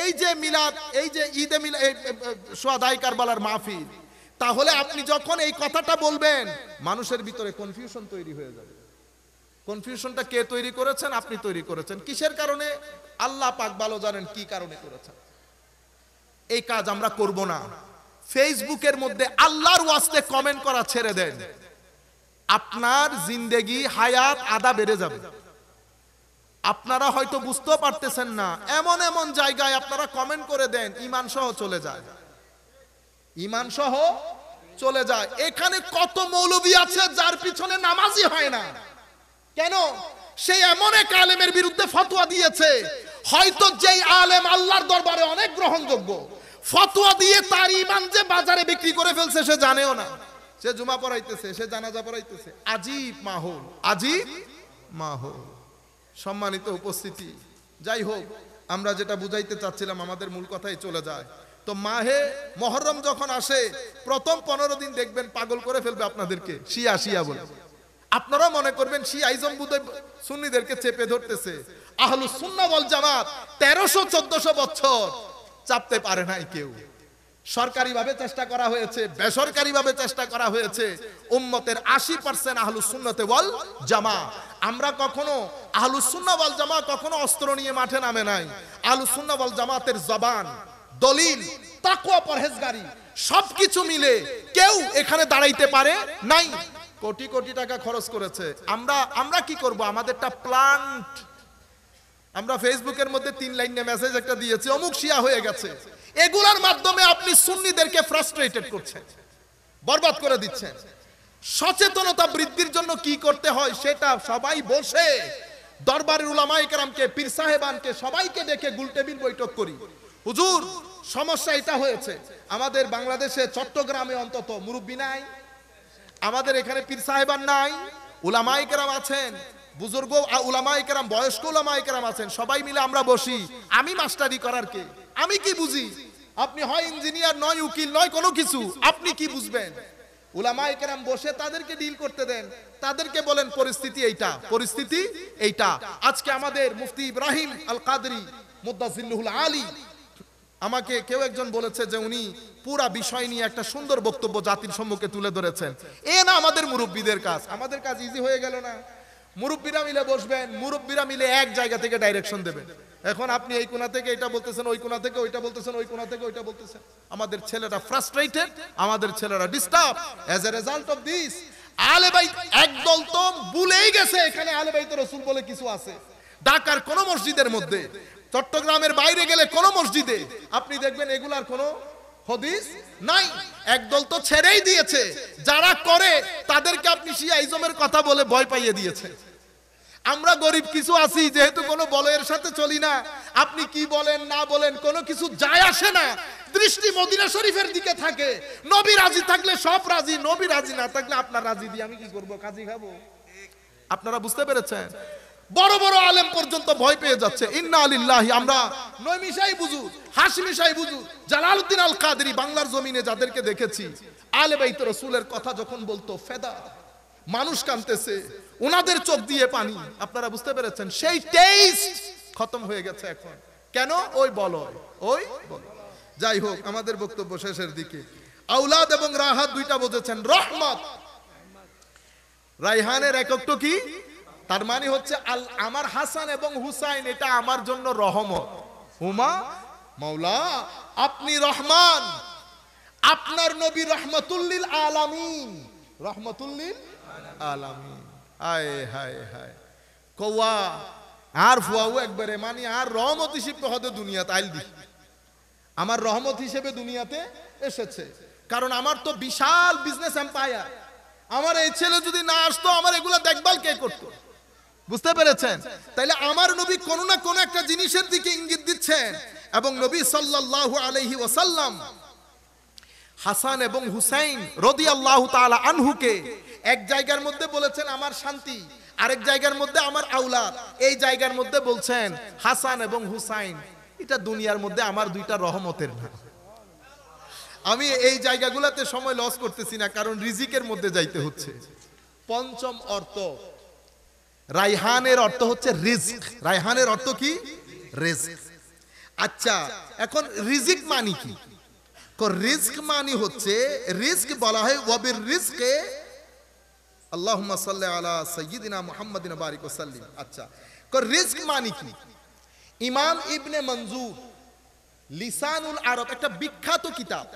এই যে মিলাদ এই যে ঈদে মিলা সোয়াদাই কারবালার মাহফিল তাহলে আপনি যখন এই কথাটা বলবেন মানুষের ভিতরে কনফিউশন তৈরি হয়ে যাবে কনফিউশনটা কে তৈরি করেছেন আপনি তৈরি করেছেন কিসের কারণে আল্লাহ পাক ভালো জানেন কি কারণে করেছেন এই কাজ আমরা করব না ফেসবুকের মধ্যে আল্লাহর ওয়াস্তে কমেন্ট করা ছেড়ে দেন আপনার জিন্দেগি হায়াত আদা বেড়ে যাবে আপনারা হয়তো বুঝতেও পারতেছেন না এমন এমন জায়গায় আপনারা কমেন্ট করে দেন ইমান সহ চলে যায় ইমান সহ চলে যায় এখানে কত মৌলবি আছে যার পিছনে নামাজই হয় না কেন সে এমন এক আলেমের বিরুদ্ধে ফতোয়া দিয়েছে হয়তো যেই আলেম আল্লাহর দরবারে অনেক গ্রহণযোগ্য ফতোয়া দিয়ে তার ইমান যে বাজারে বিক্রি করে ফেলছে সে জানেও না সে জুমা পড়াইতেছে সে জানাজা পড়াইতেছে আজীব মাহল আজি মাহল সম্মানিত উপস্থিতি যাই হোক আমরা যেটা বুঝাইতে চাচ্ছিলাম আমাদের মূল কথাই চলে যায় তো মাহে মহরম যখন আসে প্রথম পনেরো দিন দেখবেন পাগল করে ফেলবে আপনাদেরকে শিয়া শিয়া বলে আপনারা মনে করবেন শি আইজম বুদয় সুন্নিদেরকে চেপে ধরতেছে আহলু সুন্না বল জামাত তেরোশো চোদ্দশো বছর চাপতে পারে নাই কেউ সরকারিভাবে চেষ্টা করা হয়েছে বেসরকারিভাবে চেষ্টা করা হয়েছে উম্মতের আশি পার্সেন্ট আহলু সুন্নতে বল জামা আমরা কখনো আহলু সুন্না বল জামা কখনো অস্ত্র নিয়ে মাঠে নামে নাই আহলু সুন্না বল জামাতের জবান দলিল তাকুয়া পরহেজগারি সবকিছু মিলে কেউ এখানে দাঁড়াইতে পারে নাই কোটি কোটি টাকা খরচ করেছে আমরা আমরা কি করব আমাদেরটা প্লান্ট আমরা ফেসবুকের মধ্যে তিন লাইনে মেসেজ একটা দিয়েছি অমুক শিয়া হয়ে গেছে এগুলার মাধ্যমে আপনি সুন্নিদেরকে ফ্রাস্ট্রেটেড করছেন বরবাদ করে দিচ্ছেন সচেতনতা বৃদ্ধির জন্য কি করতে হয় সেটা সবাই বসে দরবারের উলামায়ে কেরামকে পীর সাহেবানকে সবাইকে ডেকে গুলটেবিল বৈঠক করি হুজুর সমস্যা এটা হয়েছে আমাদের বাংলাদেশে চট্টগ্রামে অন্তত মুরব্বী নাই আমাদের এখানে পীর সাহেবান নাই উলামাই কেরাম আছেন বুজুর্গ উলামাই কেরাম বয়স্ক উলামাই কেরাম আছেন সবাই মিলে আমরা বসি আমি মাস্টারি করার কে আমি কি বুঝি আপনি হয় ইঞ্জিনিয়ার নয় উকিল নয় কোনো কিছু আপনি কি বুঝবেন উলামাই কেরাম বসে তাদেরকে ডিল করতে দেন তাদেরকে বলেন পরিস্থিতি এইটা পরিস্থিতি এইটা আজকে আমাদের মুফতি ইব্রাহিম আল কাদরি মুদাজিল্লুল আলী আমাকে কেউ একজন বলেছে যে উনি পুরা বিষয় নিয়ে একটা সুন্দর বক্তব্য জাতির সম্মুখে তুলে ধরেছেন এ না আমাদের মুরব্বীদের কাজ আমাদের কাজ ইজি হয়ে গেল না মুরব্বীরা মিলে বসবেন মুরব্বীরা মিলে এক জায়গা থেকে ডাইরেকশন দেবেন এখন আপনি এই কোনা থেকে এটা বলতেছেন ওই কোনা থেকে ওইটা বলতেছেন ওই কোনা থেকে ওইটা বলতেছেন আমাদের ছেলেরা ফ্রাস্ট্রেটেড আমাদের ছেলেরা disturb as a result of this আলেবাই একদল তো ভুলেই গেছে এখানে তো রসুল বলে কিছু আছে ঢাকার কোন মসজিদের মধ্যে চট্টগ্রামের বাইরে গেলে কোন মসজিদে আপনি দেখবেন এগুলার কোন হদিস নাই একদল তো ছেড়েই দিয়েছে যারা করে তাদেরকে আপনি শিয়াইজমের কথা বলে ভয় পাইয়ে দিয়েছে আমরা গরিব কিছু আছি যেহেতু কোনো বলয়ের সাথে চলি না আপনি কি বলেন না বলেন কোনো কিছু যায় আসে না দৃষ্টি মদিনা শরীফের দিকে থাকে নবী রাজি থাকলে সব রাজি নবী রাজি না থাকলে আপনার রাজি দিয়ে আমি কি করবো কাজী খাবো আপনারা বুঝতে পেরেছেন বড় বড় আলেম পর্যন্ত ভয় পেয়ে যাচ্ছে ইন্না আলিল্লাহি আমরা নৈমিশাই বুঝু হাসমিশাই বুঝু জালালউদ্দিন আল কাদেরি বাংলার জমিনে যাদেরকে দেখেছি আলে বাইত রসুলের কথা যখন বলতো ফেদা মানুষ কানতেছে ওনাদের চোখ দিয়ে পানি আপনারা বুঝতে পেরেছেন সেই টেস্ট খতম হয়ে গেছে এখন কেন ওই বল ওই বল যাই হোক আমাদের বক্তব্য শেষের দিকে আউলাদ এবং রাহাত দুইটা বোঝেছেন রহমত রাইহানের এককটো কি তার মানে হচ্ছে আল আমার হাসান এবং হুসাইন এটা আমার জন্য রহমত হুমা মাওলা আপনি রহমান আপনার নবী রহমতুল্লিল আলামিন রহমতুল্লিল আলামিন আয় হায় হায় কওয়া আর ফুয়াও একবারে মানে আর রহমত হিসেবে হতে দুনিয়াতে আইল দি আমার রহমত হিসেবে দুনিয়াতে এসেছে কারণ আমার তো বিশাল বিজনেস এম্পায়ার আমার এই ছেলে যদি না আসতো আমার এগুলা দেখভাল কে করতো বুঝতে পেরেছেন তাইলে আমার নবী কোন না কোনো একটা জিনিসের দিকে ইঙ্গিত দিচ্ছেন এবং নবী সাল্লাল্লাহু আলাইহি ওয়াসাল্লাম হাসান এবং হুসাইন রদি তাআলা আনহুকে এক জায়গার মধ্যে বলেছেন আমার শান্তি আরেক জায়গার মধ্যে আমার আওলাদ এই জায়গার মধ্যে বলছেন হাসান এবং হুসাইন এটা দুনিয়ার মধ্যে আমার দুইটা রহমতের না আমি এই জায়গাগুলোতে সময় লস করতেছি না কারণ রিজিকের মধ্যে যাইতে হচ্ছে পঞ্চম অর্থ রাইহানের অর্থ হচ্ছে রিজিক রাইহানের অর্থ কি রিস্ক আচ্ছা এখন রিজিক মানি কি রিস্ক মানি হচ্ছে রিস্ক বলা হয় ওয়াবির রিস্কে আল্লাহুম্মা সাল্লি আলা সাইয়্যিদিনা মুহাম্মাদিন বারিক ওয়াসাল্লিম আচ্ছা কো রিস্ক মানি কি ইমাম ইবনে মনজুর লিসানুল আরব একটা বিখ্যাত কিতাব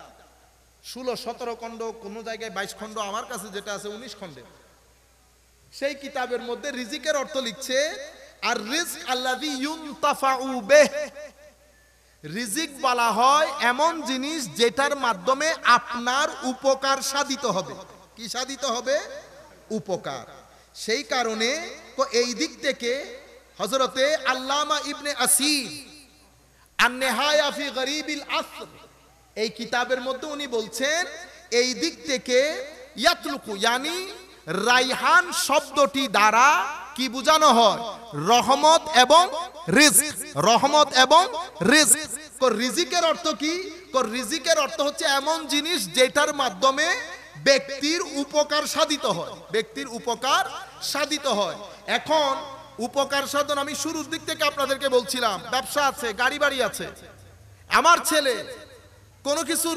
ষোলো সতেরো খণ্ড কোনো জায়গায় বাইশ খণ্ড আমার কাছে যেটা আছে উনিশ খণ্ডে সেই কিতাবের মধ্যে রিজিকের অর্থ লিখছে আর রিস্ক আল্লাদি ইউনতাফাউ বেহ রিজিক বলা হয় এমন জিনিস যেটার মাধ্যমে আপনার উপকার সাধিত হবে কি সাধিত হবে উপকার সেই কারণে তো এই দিক থেকে হজরতে আল্লামা ইবনে আসির এই কিতাবের মধ্যে উনি বলছেন এই দিক থেকে ইয়াতলুকু ইয়ানি রাইহান শব্দটি দ্বারা কি বোঝানো হয় রহমত এবং রিস্ক রহমত এবং রিস্ক রিজিকের অর্থ কি রিজিকের অর্থ হচ্ছে এমন জিনিস যেটার মাধ্যমে ব্যক্তির উপকার সাধিত হয় ব্যক্তির উপকার সাধিত হয় এখন উপকার সাধন আমি শুরুর দিক থেকে আপনাদেরকে বলছিলাম ব্যবসা আছে গাড়ি বাড়ি আছে আমার ছেলে কোনো কিছুর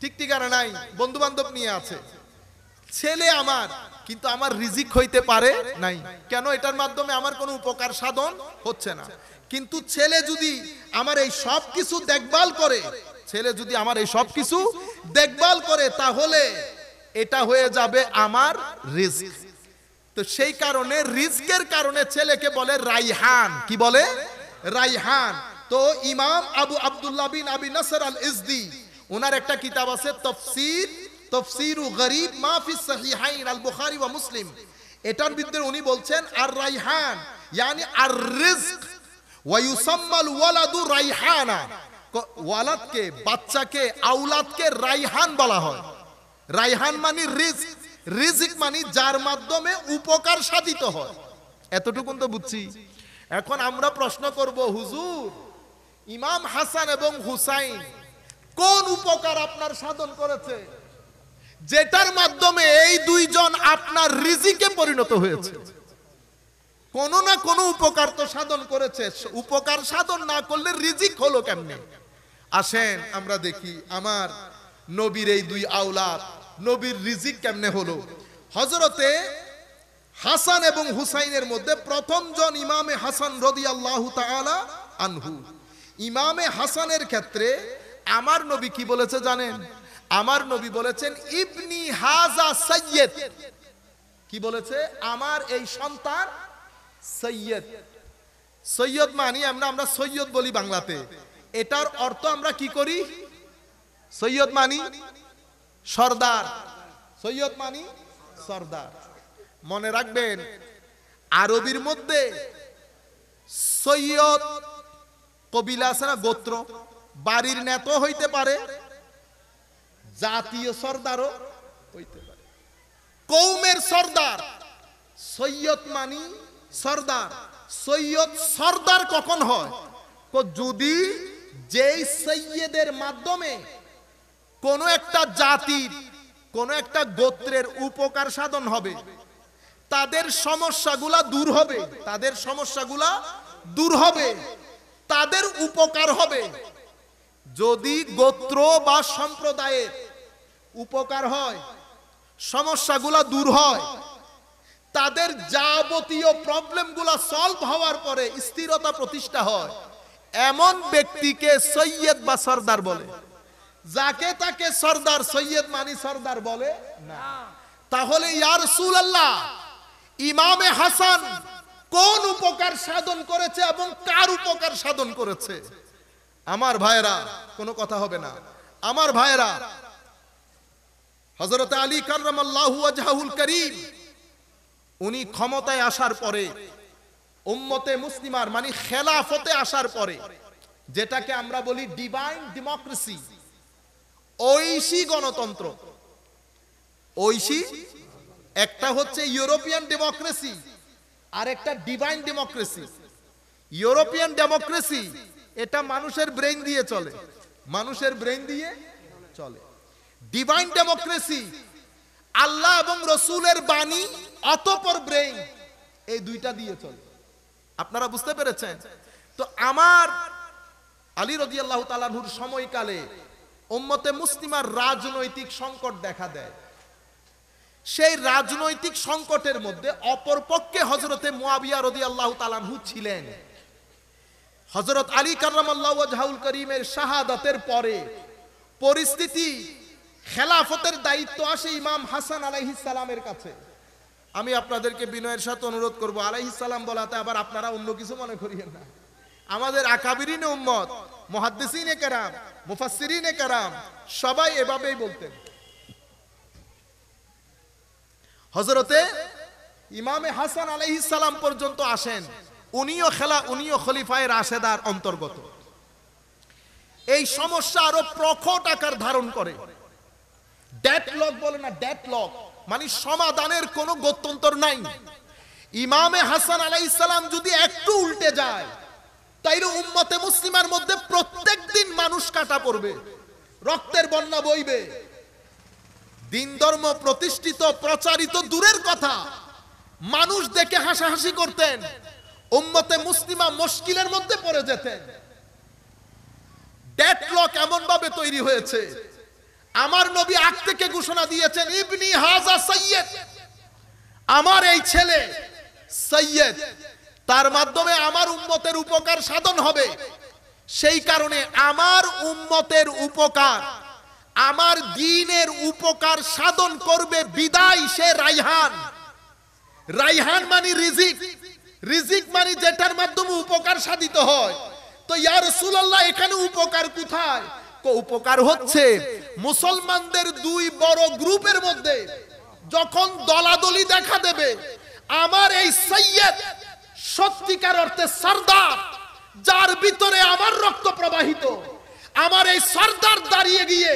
ঠিক ঠিকানা নাই বন্ধু বান্ধব নিয়ে আছে ছেলে আমার কিন্তু আমার রিজিক হইতে পারে নাই কেন এটার মাধ্যমে আমার কোনো উপকার সাধন হচ্ছে না কিন্তু ছেলে যদি আমার এই সব কিছু দেখভাল করে ছেলে যদি আমার এই সব কিছু দেখভাল করে তাহলে এটা হয়ে যাবে আমার রিস্ক তো সেই কারণে রিস্কের কারণে ছেলেকে বলে রাইহান কি বলে রাইহান তো ইমাম আবু আবদুল্লাহ বিন আবি নাসার আল ইসদি ওনার একটা কিতাব আছে তফসির তফসিরু গরিব মাফি সহিহাইন আল বুখারি ওয়া মুসলিম এটার ভিতরে উনি বলছেন আর রাইহান ইয়ানি আর রিজক ওয়া ইউসাম্মাল ওয়ালাদু রাইহানা ওয়ালাদকে বাচ্চাকে আউলাদকে রাইহান বলা হয় রাইহান মানে রিজক রিজিক মানে যার মাধ্যমে উপকার সাধিত হয় এতটুকুন তো বুঝছি এখন আমরা প্রশ্ন করব হুজুর ইমাম হাসান এবং হুসাইন কোন উপকার আপনার সাধন করেছে যেটার মাধ্যমে এই দুইজন আপনার রিজিকে পরিণত হয়েছে কোনো না কোনো উপকার তো সাধন করেছে উপকার সাধন না করলে রিজিক হলো কেমনে আসেন আমরা দেখি আমার নবীর এই দুই আওলাদ নবীর রিজিক কেমনে হলো হজরতে হাসান এবং হুসাইনের মধ্যে প্রথম জন ইমামে হাসান রদি আল্লাহ আনহু ইমামে হাসানের ক্ষেত্রে আমার নবী কি বলেছে জানেন আমার নবী বলেছেন ইবনি হাজা সৈয়দ কি বলেছে আমার এই সন্তান সৈয়দ সৈয়দ মানি আমরা আমরা সৈয়দ বলি বাংলাতে এটার অর্থ আমরা কি করি সৈয়দ মানি সর্দার সৈয়দ মানি সর্দার মনে রাখবেন আরবির মধ্যে সৈয়দ কবিলা আছে না গোত্র বাড়ির নেত হইতে পারে জাতীয় সর্দারও হইতে পারে কৌমের সর্দার সৈয়দ মানি সর্দার সৈয়দ সর্দার কখন হয় যদি যেই সৈয়দের মাধ্যমে কোনো একটা জাতির কোনো একটা গোত্রের উপকার সাধন হবে তাদের সমস্যাগুলা দূর হবে তাদের সমস্যাগুলা দূর হবে তাদের উপকার হবে যদি গোত্র বা সম্প্রদায়ের উপকার হয় সমস্যাগুলা দূর হয় তাদের যাবতীয় প্রবলেমগুলা সলভ হওয়ার পরে স্থিরতা প্রতিষ্ঠা হয় এমন ব্যক্তিকে সৈয়দ বা সর্দার বলে যাকে তাকে সর্দার সৈয়দ মানি সর্দার বলে না তাহলে ইয়ার আল্লাহ ইমামে হাসান কোন উপকার সাধন করেছে এবং কার উপকার সাধন করেছে আমার ভাইরা কোনো কথা হবে না আমার ভাইরা হজরত আলী কার্লাহুল করিম উনি ক্ষমতায় আসার পরে উম্মতে মুসলিমার মানে খেলাফতে আসার পরে যেটাকে আমরা বলি ডিভাইন ডেমোক্রেসি ঐশী গণতন্ত্র ঐশী একটা হচ্ছে ইউরোপিয়ান ডেমোক্রেসি আর একটা ডিভাইন ডেমোক্রেসি ইউরোপিয়ান ডেমোক্রেসি এটা মানুষের ব্রেন দিয়ে চলে মানুষের ব্রেন দিয়ে চলে ডিভাইন ডেমোক্রেসি আল্লাহ এবং রসুলের বাণী অতপর ব্রেইন এই দুইটা দিয়ে চলে আপনারা বুঝতে পেরেছেন তো আমার আলী রদি আল্লাহ তালাহুর সময়কালে ওম্মতে মুসলিমার রাজনৈতিক সংকট দেখা দেয় সেই রাজনৈতিক সংকটের মধ্যে অপরপক্ষে হজরতে মোয়াবিয়া রদি আল্লাহ তালাহু ছিলেন হজরত আলী কার্লাম আল্লাহ জাহুল করিমের শাহাদাতের পরে পরিস্থিতি খেলাফতের দায়িত্ব আসে ইমাম হাসান সালামের কাছে আমি আপনাদেরকে বিনয়ের সাথে অনুরোধ করব সালাম বলাতে আবার আপনারা অন্য কিছু মনে করিয়েন না আমাদের আকাবিরিনে উম্মত মহাদ্দেসিনে কারাম মুফাসসিরিনে কারাম সবাই এভাবেই বলতেন হজরতে ইমামে হাসান সালাম পর্যন্ত আসেন উনিও খেলা উনিও খলিফায় রাশেদার অন্তর্গত এই সমস্যা আরো প্রকট আকার ধারণ করে ডেডলক বলে না ডেডলক মানে সমাধানের কোনো গত্যন্তর নাই ইমামে হাসান আলাই ইসলাম যদি একটু উল্টে যায় তাইলে উম্মতে মুসলিমের মধ্যে প্রত্যেক দিন মানুষ কাটা পড়বে রক্তের বন্যা বইবে দিন ধর্ম প্রতিষ্ঠিত প্রচারিত দূরের কথা মানুষ দেখে হাসাহাসি করতেন উম্মতে মুসলিমা মুশকিলের মধ্যে পড়ে যেতেন ডেটলক এমন ভাবে তৈরি হয়েছে আমার নবী আগ থেকে ঘোষণা দিয়েছেন ইবনি হাজা সৈয়দ আমার এই ছেলে সৈয়দ তার মাধ্যমে আমার উন্মতের উপকার সাধন হবে সেই কারণে আমার উন্মতের উপকার আমার দিনের উপকার সাধন করবে বিদায় সে রাইহান রাইহান মানে রিজিক রিজিক মানে যেটার মাধ্যমে উপকার সাধিত হয় তো ইয়ার রসুল্লাহ এখানে উপকার কোথায় উপকার হচ্ছে মুসলমানদের দুই বড় গ্রুপের মধ্যে যখন দলাদলি দেখা দেবে আমার এই সৈয়দ সত্যিকার অর্থে সর্দার যার ভিতরে আমার রক্ত প্রবাহিত আমার এই সর্দার দাঁড়িয়ে গিয়ে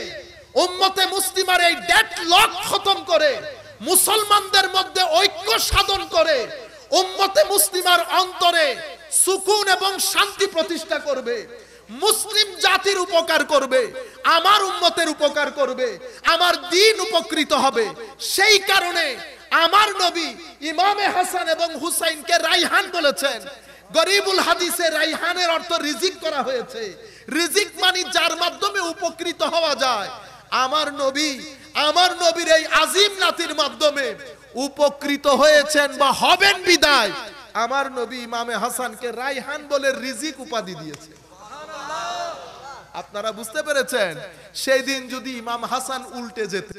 উম্মতে মুসলিমার এই ডেট লক খতম করে মুসলমানদের মধ্যে ঐক্য সাধন করে উম্মতে মুসলিমার অন্তরে সুকুন এবং শান্তি প্রতিষ্ঠা করবে মুসলিম জাতির উপকার করবে আমার উন্মতের উপকার করবে আমার দিন উপকৃত হবে সেই কারণে আমার নবী ইমামে হাসান এবং হুসাইনকে রাইহান বলেছেন গরিবুল হাদিসে রাইহানের অর্থ রিজিক করা হয়েছে রিজিক মানে যার মাধ্যমে উপকৃত হওয়া যায় আমার নবী আমার নবীর এই আজিম নাতির মাধ্যমে উপকৃত হয়েছেন বা হবেন বিদায় আমার নবী ইমামে হাসানকে রাইহান বলে রিজিক উপাধি দিয়েছে আপনারা বুঝতে পেরেছেন সেই দিন যদি ইমাম হাসান উল্টে যেতে